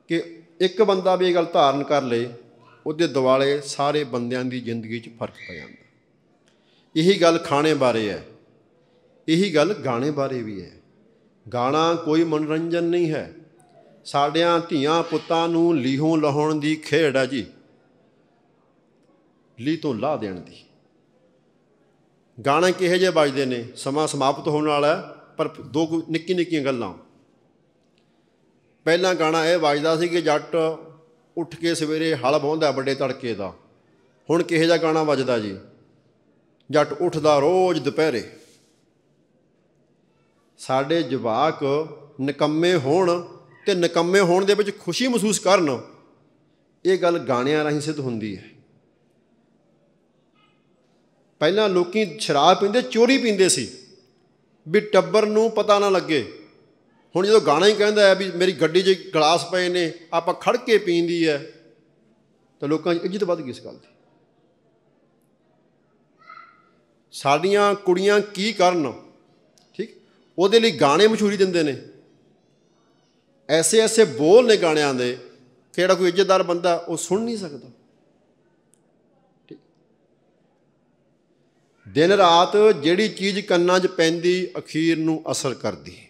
[SPEAKER 1] ਕਿ ਇੱਕ ਬੰਦਾ ਵੀ ਇਹ ਗੱਲ ਧਾਰਨ ਕਰ ਲੇ ਉਹਦੇ ਦਿਵਾਲੇ ਸਾਰੇ ਬੰਦਿਆਂ ਦੀ ਜ਼ਿੰਦਗੀ 'ਚ ਫਰਕ ਪੈ ਜਾਂਦਾ ਇਹੀ ਗੱਲ ਖਾਣੇ ਬਾਰੇ ਹੈ ਇਹੀ ਗੱਲ ਗਾਣੇ ਬਾਰੇ ਵੀ ਹੈ ਗਾਣਾ ਕੋਈ ਮਨੋਰੰਜਨ ਨਹੀਂ ਹੈ ਸਾਡਿਆਂ ਧੀਆਂ ਪੁੱਤਾਂ ਨੂੰ ਲੀਹੋਂ ਲਹਾਉਣ ਦੀ ਖੇਡ ਆ ਜੀ ਲੀ ਤੋਂ ਲਾ ਦੇਣ ਦੀ ਗਾਣੇ ਕਿਹੇ ਜੇ ਵੱਜਦੇ ਨੇ ਸਮਾਂ ਸਮਾਪਤ ਹੋਣ ਵਾਲਾ ਪਰ ਦੋ ਨਿੱਕੀ ਨਿੱਕੀਆਂ ਗੱਲਾਂ ਪਹਿਲਾ ਗਾਣਾ ਇਹ ਵੱਜਦਾ ਸੀ ਕਿ ਜੱਟ ਉੱਠ ਕੇ ਸਵੇਰੇ ਹਲ ਵਾਹੁੰਦਾ ਵੱਡੇ ਤੜਕੇ ਦਾ ਹੁਣ ਕਿਹੇ ਜਾ ਗਾਣਾ ਵੱਜਦਾ ਜੀ ਜੱਟ ਉੱਠਦਾ ਰੋਜ਼ ਦੁਪਹਿਰੇ ਸਾਡੇ ਜਵਾਕ ਨਿਕੰਮੇ ਹੋਣ ਤੇ ਨਿਕੰਮੇ ਹੋਣ ਦੇ ਵਿੱਚ ਖੁਸ਼ੀ ਮਹਿਸੂਸ ਕਰਨ ਇਹ ਗੱਲ ਗਾਣਿਆਂ ਰਾਹੀਂ ਸਿੱਧ ਹੁੰਦੀ ਹੈ ਪਹਿਲਾਂ ਲੋਕੀ ਸ਼ਰਾਬ ਪੀਂਦੇ ਚੋਰੀ ਪੀਂਦੇ ਸੀ ਵੀ ਟੱਬਰ ਨੂੰ ਪਤਾ ਨਾ ਲੱਗੇ ਹੁਣ ਜਦੋਂ ਗਾਣਾ ਹੀ ਕਹਿੰਦਾ ਹੈ ਵੀ ਮੇਰੀ ਗੱਡੀ 'ਚ ਗਲਾਸ ਪਏ ਨੇ ਆਪਾਂ ਖੜ ਕੇ ਪੀਂਦੀ ਹੈ ਤਾਂ ਲੋਕਾਂ 'ਚ ਇੱਜ਼ਤ ਵੱਧ ਗਈ ਇਸ ਗੱਲ ਦੀ ਸਾਡੀਆਂ ਕੁੜੀਆਂ ਕੀ ਕਰਨ ਠੀਕ ਉਹਦੇ ਲਈ ਗਾਣੇ ਮਸ਼ਹੂਰੀ ਦਿੰਦੇ ਨੇ ਐਸੇ ਐਸੇ ਬੋਲ ਨੇ ਗਾਣਿਆਂ ਦੇ ਕਿ ਜਿਹੜਾ ਕੋਈ ਇੱਜ਼ਤਦਾਰ ਬੰਦਾ ਉਹ ਸੁਣ ਨਹੀਂ ਸਕਦਾ ਠੀਕ ਦਿਨ ਰਾਤ ਜਿਹੜੀ ਚੀਜ਼ ਕੰਨਾਂ 'ਚ ਪੈਂਦੀ ਅਖੀਰ ਨੂੰ ਅਸਰ ਕਰਦੀ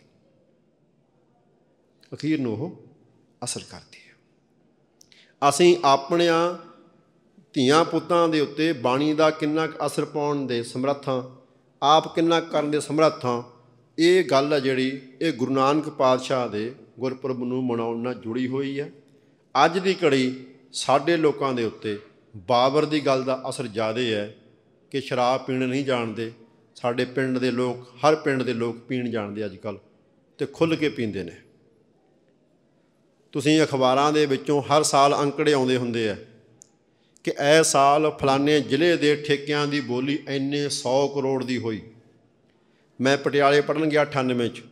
[SPEAKER 1] ਅਖੀਰ ਨੂੰ ਉਹ ਅਸਰ ਕਰਦੀ ਹੈ ਅਸੀਂ ਆਪਣਿਆਂ ਧੀਆਂ ਪੁੱਤਾਂ ਦੇ ਉੱਤੇ ਬਾਣੀ ਦਾ ਕਿੰਨਾ ਅਸਰ ਪਾਉਣ ਦੇ ਸਮਰੱਥਾਂ ਆਪ ਕਿੰਨਾ ਕਰਨ ਦੇ ਸਮਰੱਥਾਂ ਇਹ ਗੱਲ ਹੈ ਜਿਹੜੀ ਇਹ ਗੁਰੂ ਨਾਨਕ ਪਾਤਸ਼ਾਹ ਦੇ ਗੁਰਪੁਰਬ ਨੂੰ ਮਨਾਉਣ ਨਾਲ ਜੁੜੀ ਹੋਈ ਹੈ ਅੱਜ ਦੀ ਘੜੀ ਸਾਡੇ ਲੋਕਾਂ ਦੇ ਉੱਤੇ ਬਾਬਰ ਦੀ ਗੱਲ ਦਾ ਅਸਰ ਜ਼ਿਆਦਾ ਹੈ ਕਿ ਸ਼ਰਾਬ ਪੀਣ ਨਹੀਂ ਜਾਣਦੇ ਸਾਡੇ ਪਿੰਡ ਦੇ ਲੋਕ ਹਰ ਪਿੰਡ ਦੇ ਲੋਕ ਪੀਣ ਜਾਣਦੇ ਅੱਜ ਕੱਲ ਤੇ ਖੁੱਲ ਕੇ ਪੀਂਦੇ ਨੇ ਤੁਸੀਂ ਅਖਬਾਰਾਂ ਦੇ ਵਿੱਚੋਂ ਹਰ ਸਾਲ ਅੰਕੜੇ ਆਉਂਦੇ ਹੁੰਦੇ ਆ ਕਿ ਐ ਸਾਲ ਫਲਾਣੇ ਜ਼ਿਲ੍ਹੇ ਦੇ ਠੇਕਿਆਂ ਦੀ ਬੋਲੀ ਇੰਨੇ 100 ਕਰੋੜ ਦੀ ਹੋਈ ਮੈਂ ਪਟਿਆਲੇ ਪੜਨ ਗਿਆ 98 ਚ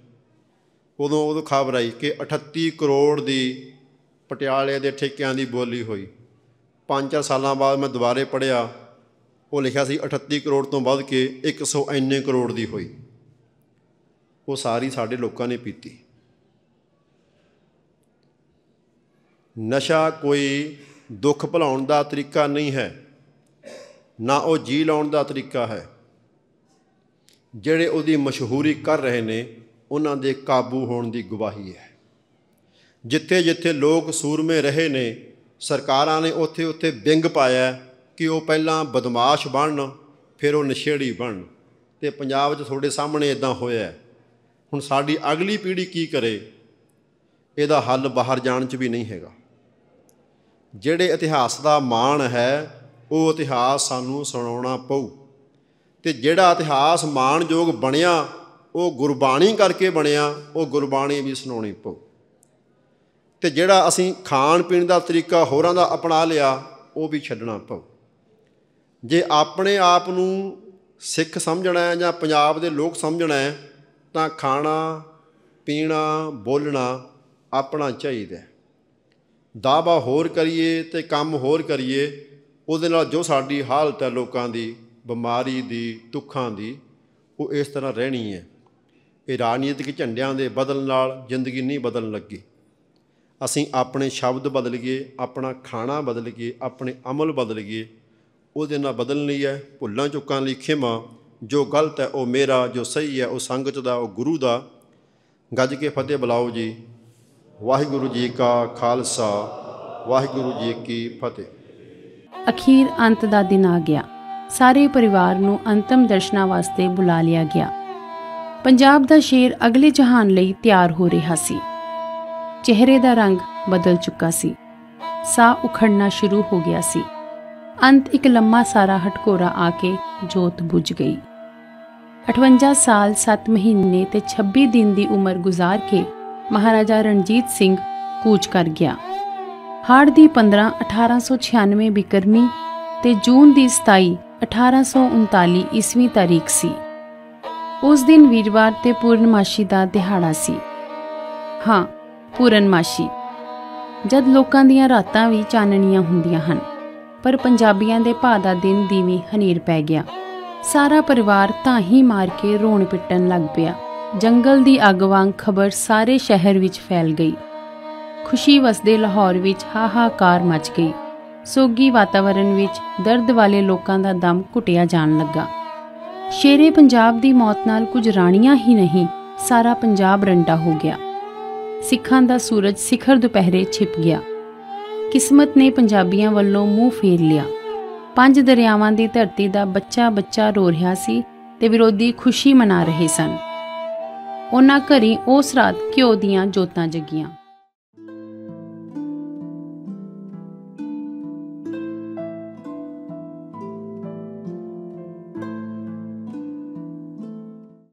[SPEAKER 1] ਉਦੋਂ ਉਦੋਂ ਖਬਰ ਆਈ ਕਿ 38 ਕਰੋੜ ਦੀ ਪਟਿਆਲੇ ਦੇ ਠੇਕਿਆਂ ਦੀ ਬੋਲੀ ਹੋਈ 5-4 ਸਾਲਾਂ ਬਾਅਦ ਮੈਂ ਦੁਬਾਰੇ ਪੜਿਆ ਉਹ ਲਿਖਿਆ ਸੀ 38 ਕਰੋੜ ਤੋਂ ਵੱਧ ਕੇ 100 ਇੰਨੇ ਕਰੋੜ ਦੀ ਹੋਈ ਉਹ ਸਾਰੀ ਸਾਡੇ ਲੋਕਾਂ ਨੇ ਪੀਤੀ ਨਸ਼ਾ ਕੋਈ ਦੁੱਖ ਭੁਲਾਉਣ ਦਾ ਤਰੀਕਾ ਨਹੀਂ ਹੈ ਨਾ ਉਹ ਜੀ ਲਾਉਣ ਦਾ ਤਰੀਕਾ ਹੈ ਜਿਹੜੇ ਉਹਦੀ ਮਸ਼ਹੂਰੀ ਕਰ ਰਹੇ ਨੇ ਉਹਨਾਂ ਦੇ ਕਾਬੂ ਹੋਣ ਦੀ ਗਵਾਹੀ ਹੈ ਜਿੱਥੇ ਜਿੱਥੇ ਲੋਕ ਸੂਰਮੇ ਰਹੇ ਨੇ ਸਰਕਾਰਾਂ ਨੇ ਉੱਥੇ ਉੱਥੇ ਵਿੰਗ ਪਾਇਆ ਕਿ ਉਹ ਪਹਿਲਾਂ ਬਦਮਾਸ਼ ਬਣਨ ਫਿਰ ਉਹ ਨਸ਼ੇੜੀ ਬਣਨ ਤੇ ਪੰਜਾਬ 'ਚ ਤੁਹਾਡੇ ਸਾਹਮਣੇ ਇਦਾਂ ਹੋਇਆ ਹੁਣ ਸਾਡੀ ਅਗਲੀ ਪੀੜ੍ਹੀ ਕੀ ਕਰੇ ਇਹਦਾ ਹੱਲ ਬਾਹਰ ਜਾਣ 'ਚ ਵੀ ਨਹੀਂ ਹੈਗਾ ਜਿਹੜੇ ਇਤਿਹਾਸ ਦਾ ਮਾਣ ਹੈ ਉਹ ਇਤਿਹਾਸ ਸਾਨੂੰ ਸੁਣਾਉਣਾ ਪਊ ਤੇ ਜਿਹੜਾ ਇਤਿਹਾਸ ਮਾਣਯੋਗ ਬਣਿਆ ਉਹ ਗੁਰਬਾਣੀ ਕਰਕੇ ਬਣਿਆ ਉਹ ਗੁਰਬਾਣੀ ਵੀ ਸੁਣਾਉਣੀ ਪਊ ਤੇ ਜਿਹੜਾ ਅਸੀਂ ਖਾਣ ਪੀਣ ਦਾ ਤਰੀਕਾ ਹੋਰਾਂ ਦਾ ਅਪਣਾ ਲਿਆ ਉਹ ਵੀ ਛੱਡਣਾ ਪਊ ਜੇ ਆਪਣੇ ਆਪ ਨੂੰ ਸਿੱਖ ਸਮਝਣਾ ਹੈ ਜਾਂ ਪੰਜਾਬ ਦੇ ਲੋਕ ਸਮਝਣਾ ਹੈ ਤਾਂ ਖਾਣਾ ਪੀਣਾ ਬੋਲਣਾ ਆਪਣਾ ਚਾਹੀਦਾ ਹੈ ਦਾਵਾ ਹੋਰ ਕਰੀਏ ਤੇ ਕੰਮ ਹੋਰ ਕਰੀਏ ਉਹਦੇ ਨਾਲ ਜੋ ਸਾਡੀ ਹਾਲਤ ਹੈ ਲੋਕਾਂ ਦੀ ਬਿਮਾਰੀ ਦੀ ਦੁੱਖਾਂ ਦੀ ਉਹ ਇਸ ਤਰ੍ਹਾਂ ਰਹਿਣੀ ਹੈ ਇਹ ਰਾਜਨੀਤਿਕ ਝੰਡਿਆਂ ਦੇ ਬਦਲਣ ਨਾਲ ਜ਼ਿੰਦਗੀ ਨਹੀਂ ਬਦਲਣ ਲੱਗੀ ਅਸੀਂ ਆਪਣੇ ਸ਼ਬਦ ਬਦਲ ਗਏ ਆਪਣਾ ਖਾਣਾ ਬਦਲ ਗਏ ਆਪਣੇ ਅਮਲ ਬਦਲ ਗਏ ਉਹਦੇ ਨਾਲ ਬਦਲਣ ਲਈ ਹੈ ਭੁੱਲਾਂ ਚੁੱਕਾਂ ਲਈ ਖਿਮਾ ਜੋ ਗਲਤ ਹੈ ਉਹ ਮੇਰਾ ਜੋ ਸਹੀ ਹੈ ਉਹ ਸੰਗਤ ਦਾ ਉਹ ਗੁਰੂ ਦਾ ਗੱਜ ਕੇ ਫਤਿਹ ਬੁਲਾਓ ਜੀ ਵਾਹਿਗੁਰੂ ਜੀ ਕਾ ਖਾਲਸਾ ਵਾਹਿਗੁਰੂ ਜੀ ਕੀ ਫਤਿਹ
[SPEAKER 2] ਅਖੀਰ ਅੰਤ ਦਾ ਦਿਨ ਆ ਗਿਆ ਸਾਰੇ ਪਰਿਵਾਰ ਨੂੰ ਅੰਤਮ ਦਰਸ਼ਨਾਂ ਵਾਸਤੇ ਬੁਲਾ ਲਿਆ ਗਿਆ ਪੰਜਾਬ ਦਾ ਸ਼ੇਰ ਅਗਲੇ ਜਹਾਨ ਲਈ ਤਿਆਰ ਹੋ ਰਿਹਾ ਸੀ ਚਿਹਰੇ ਦਾ ਰੰਗ ਬਦਲ ਚੁੱਕਾ ਸੀ ਸਾਹ ਉਖੜਨਾ ਸ਼ੁਰੂ ਹੋ ਗਿਆ ਸੀ ਅੰਤ ਇੱਕ ਲੰਮਾ ਸਾਰਾ ਹਟਕੋਰਾ ਆ ਕੇ ਜੋਤ ਬੁਝ ਗਈ 58 ਸਾਲ 7 ਮਹੀਨੇ ਤੇ 26 ਦਿਨ ਦੀ ਉਮਰ ਗੁਜ਼ਾਰ ਕੇ ਮਹਾਰਾਜਾ ਰਣਜੀਤ ਸਿੰਘ ਕੂਚ ਕਰ ਗਿਆ ਹਾੜ ਦੀ 15 1896 ਬਿਕਰਮੀ ਤੇ ਜੂਨ ਦੀ 27 1839 ਈਸਵੀ ਤਾਰੀਖ ਸੀ ਉਸ ਦਿਨ ਵੀਰਵਾਰ ਤੇ ਪੂਰਨਮਾਸ਼ੀ ਦਾ ਦਿਹਾੜਾ ਸੀ ਹਾਂ ਪੂਰਨਮਾਸ਼ੀ ਜਦ ਲੋਕਾਂ ਦੀਆਂ ਰਾਤਾਂ ਵੀ ਚਾਨਣੀਆਂ ਹੁੰਦੀਆਂ ਹਨ ਪਰ ਪੰਜਾਬੀਆਂ ਦੇ ਭਾ ਦਾ ਦਿਨ ਦੀਵੀ ਹਨੇਰ ਪੈ ਗਿਆ ਸਾਰਾ ਪਰਿਵਾਰ ਤਾਂ ਹੀ ਮਾਰ ਕੇ ਰੋਣ ਪਿੱਟਣ ਲੱਗ ਪਿਆ ਜੰਗਲ ਦੀ ਅੱਗ ਵਾਂਗ ਖਬਰ ਸਾਰੇ ਸ਼ਹਿਰ ਵਿੱਚ ਫੈਲ ਗਈ ਖੁਸ਼ੀ ਵਸਦੇ ਲਾਹੌਰ ਵਿੱਚ ਹਾਹਾਕਾਰ ਮਚ ਗਈ ਸੋਗੀ ਵਾਤਾਵਰਣ ਵਿੱਚ ਦਰਦ ਵਾਲੇ ਲੋਕਾਂ ਦਾ ਦਮ ਘੁੱਟਿਆ ਜਾਣ ਲੱਗਾ ਸ਼ੇਰੇ ਪੰਜਾਬ ਦੀ ਮੌਤ ਨਾਲ ਕੁਝ ਰਾਣੀਆਂ ਹੀ ਨਹੀਂ ਸਾਰਾ ਪੰਜਾਬ ਰੰਡਾ ਹੋ ਗਿਆ ਸਿੱਖਾਂ ਦਾ ਸੂਰਜ ਸਿਖਰ ਦੁਪਹਿਰੇ ਛਿਪ ਗਿਆ ਕਿਸਮਤ ਨੇ ਪੰਜਾਬੀਆਂ ਵੱਲੋਂ ਮੂੰਹ ਫੇਰ ਲਿਆ ਪੰਜ ਦਰਿਆਵਾਂ ਦੀ ਧਰਤੀ ਦਾ ਬੱਚਾ ਬੱਚਾ ਰੋ ਰਿਹਾ ਸੀ ਤੇ ਵਿਰੋਧੀ ਖੁਸ਼ੀ ਮਨਾ ਰਹੇ ਸਨ ਉਹਨਾਂ ਘਰੀ ਉਸ ਰਾਤ ਘਿਓ ਦੀਆਂ ਜੋਤਾਂ ਜਗੀਆਂ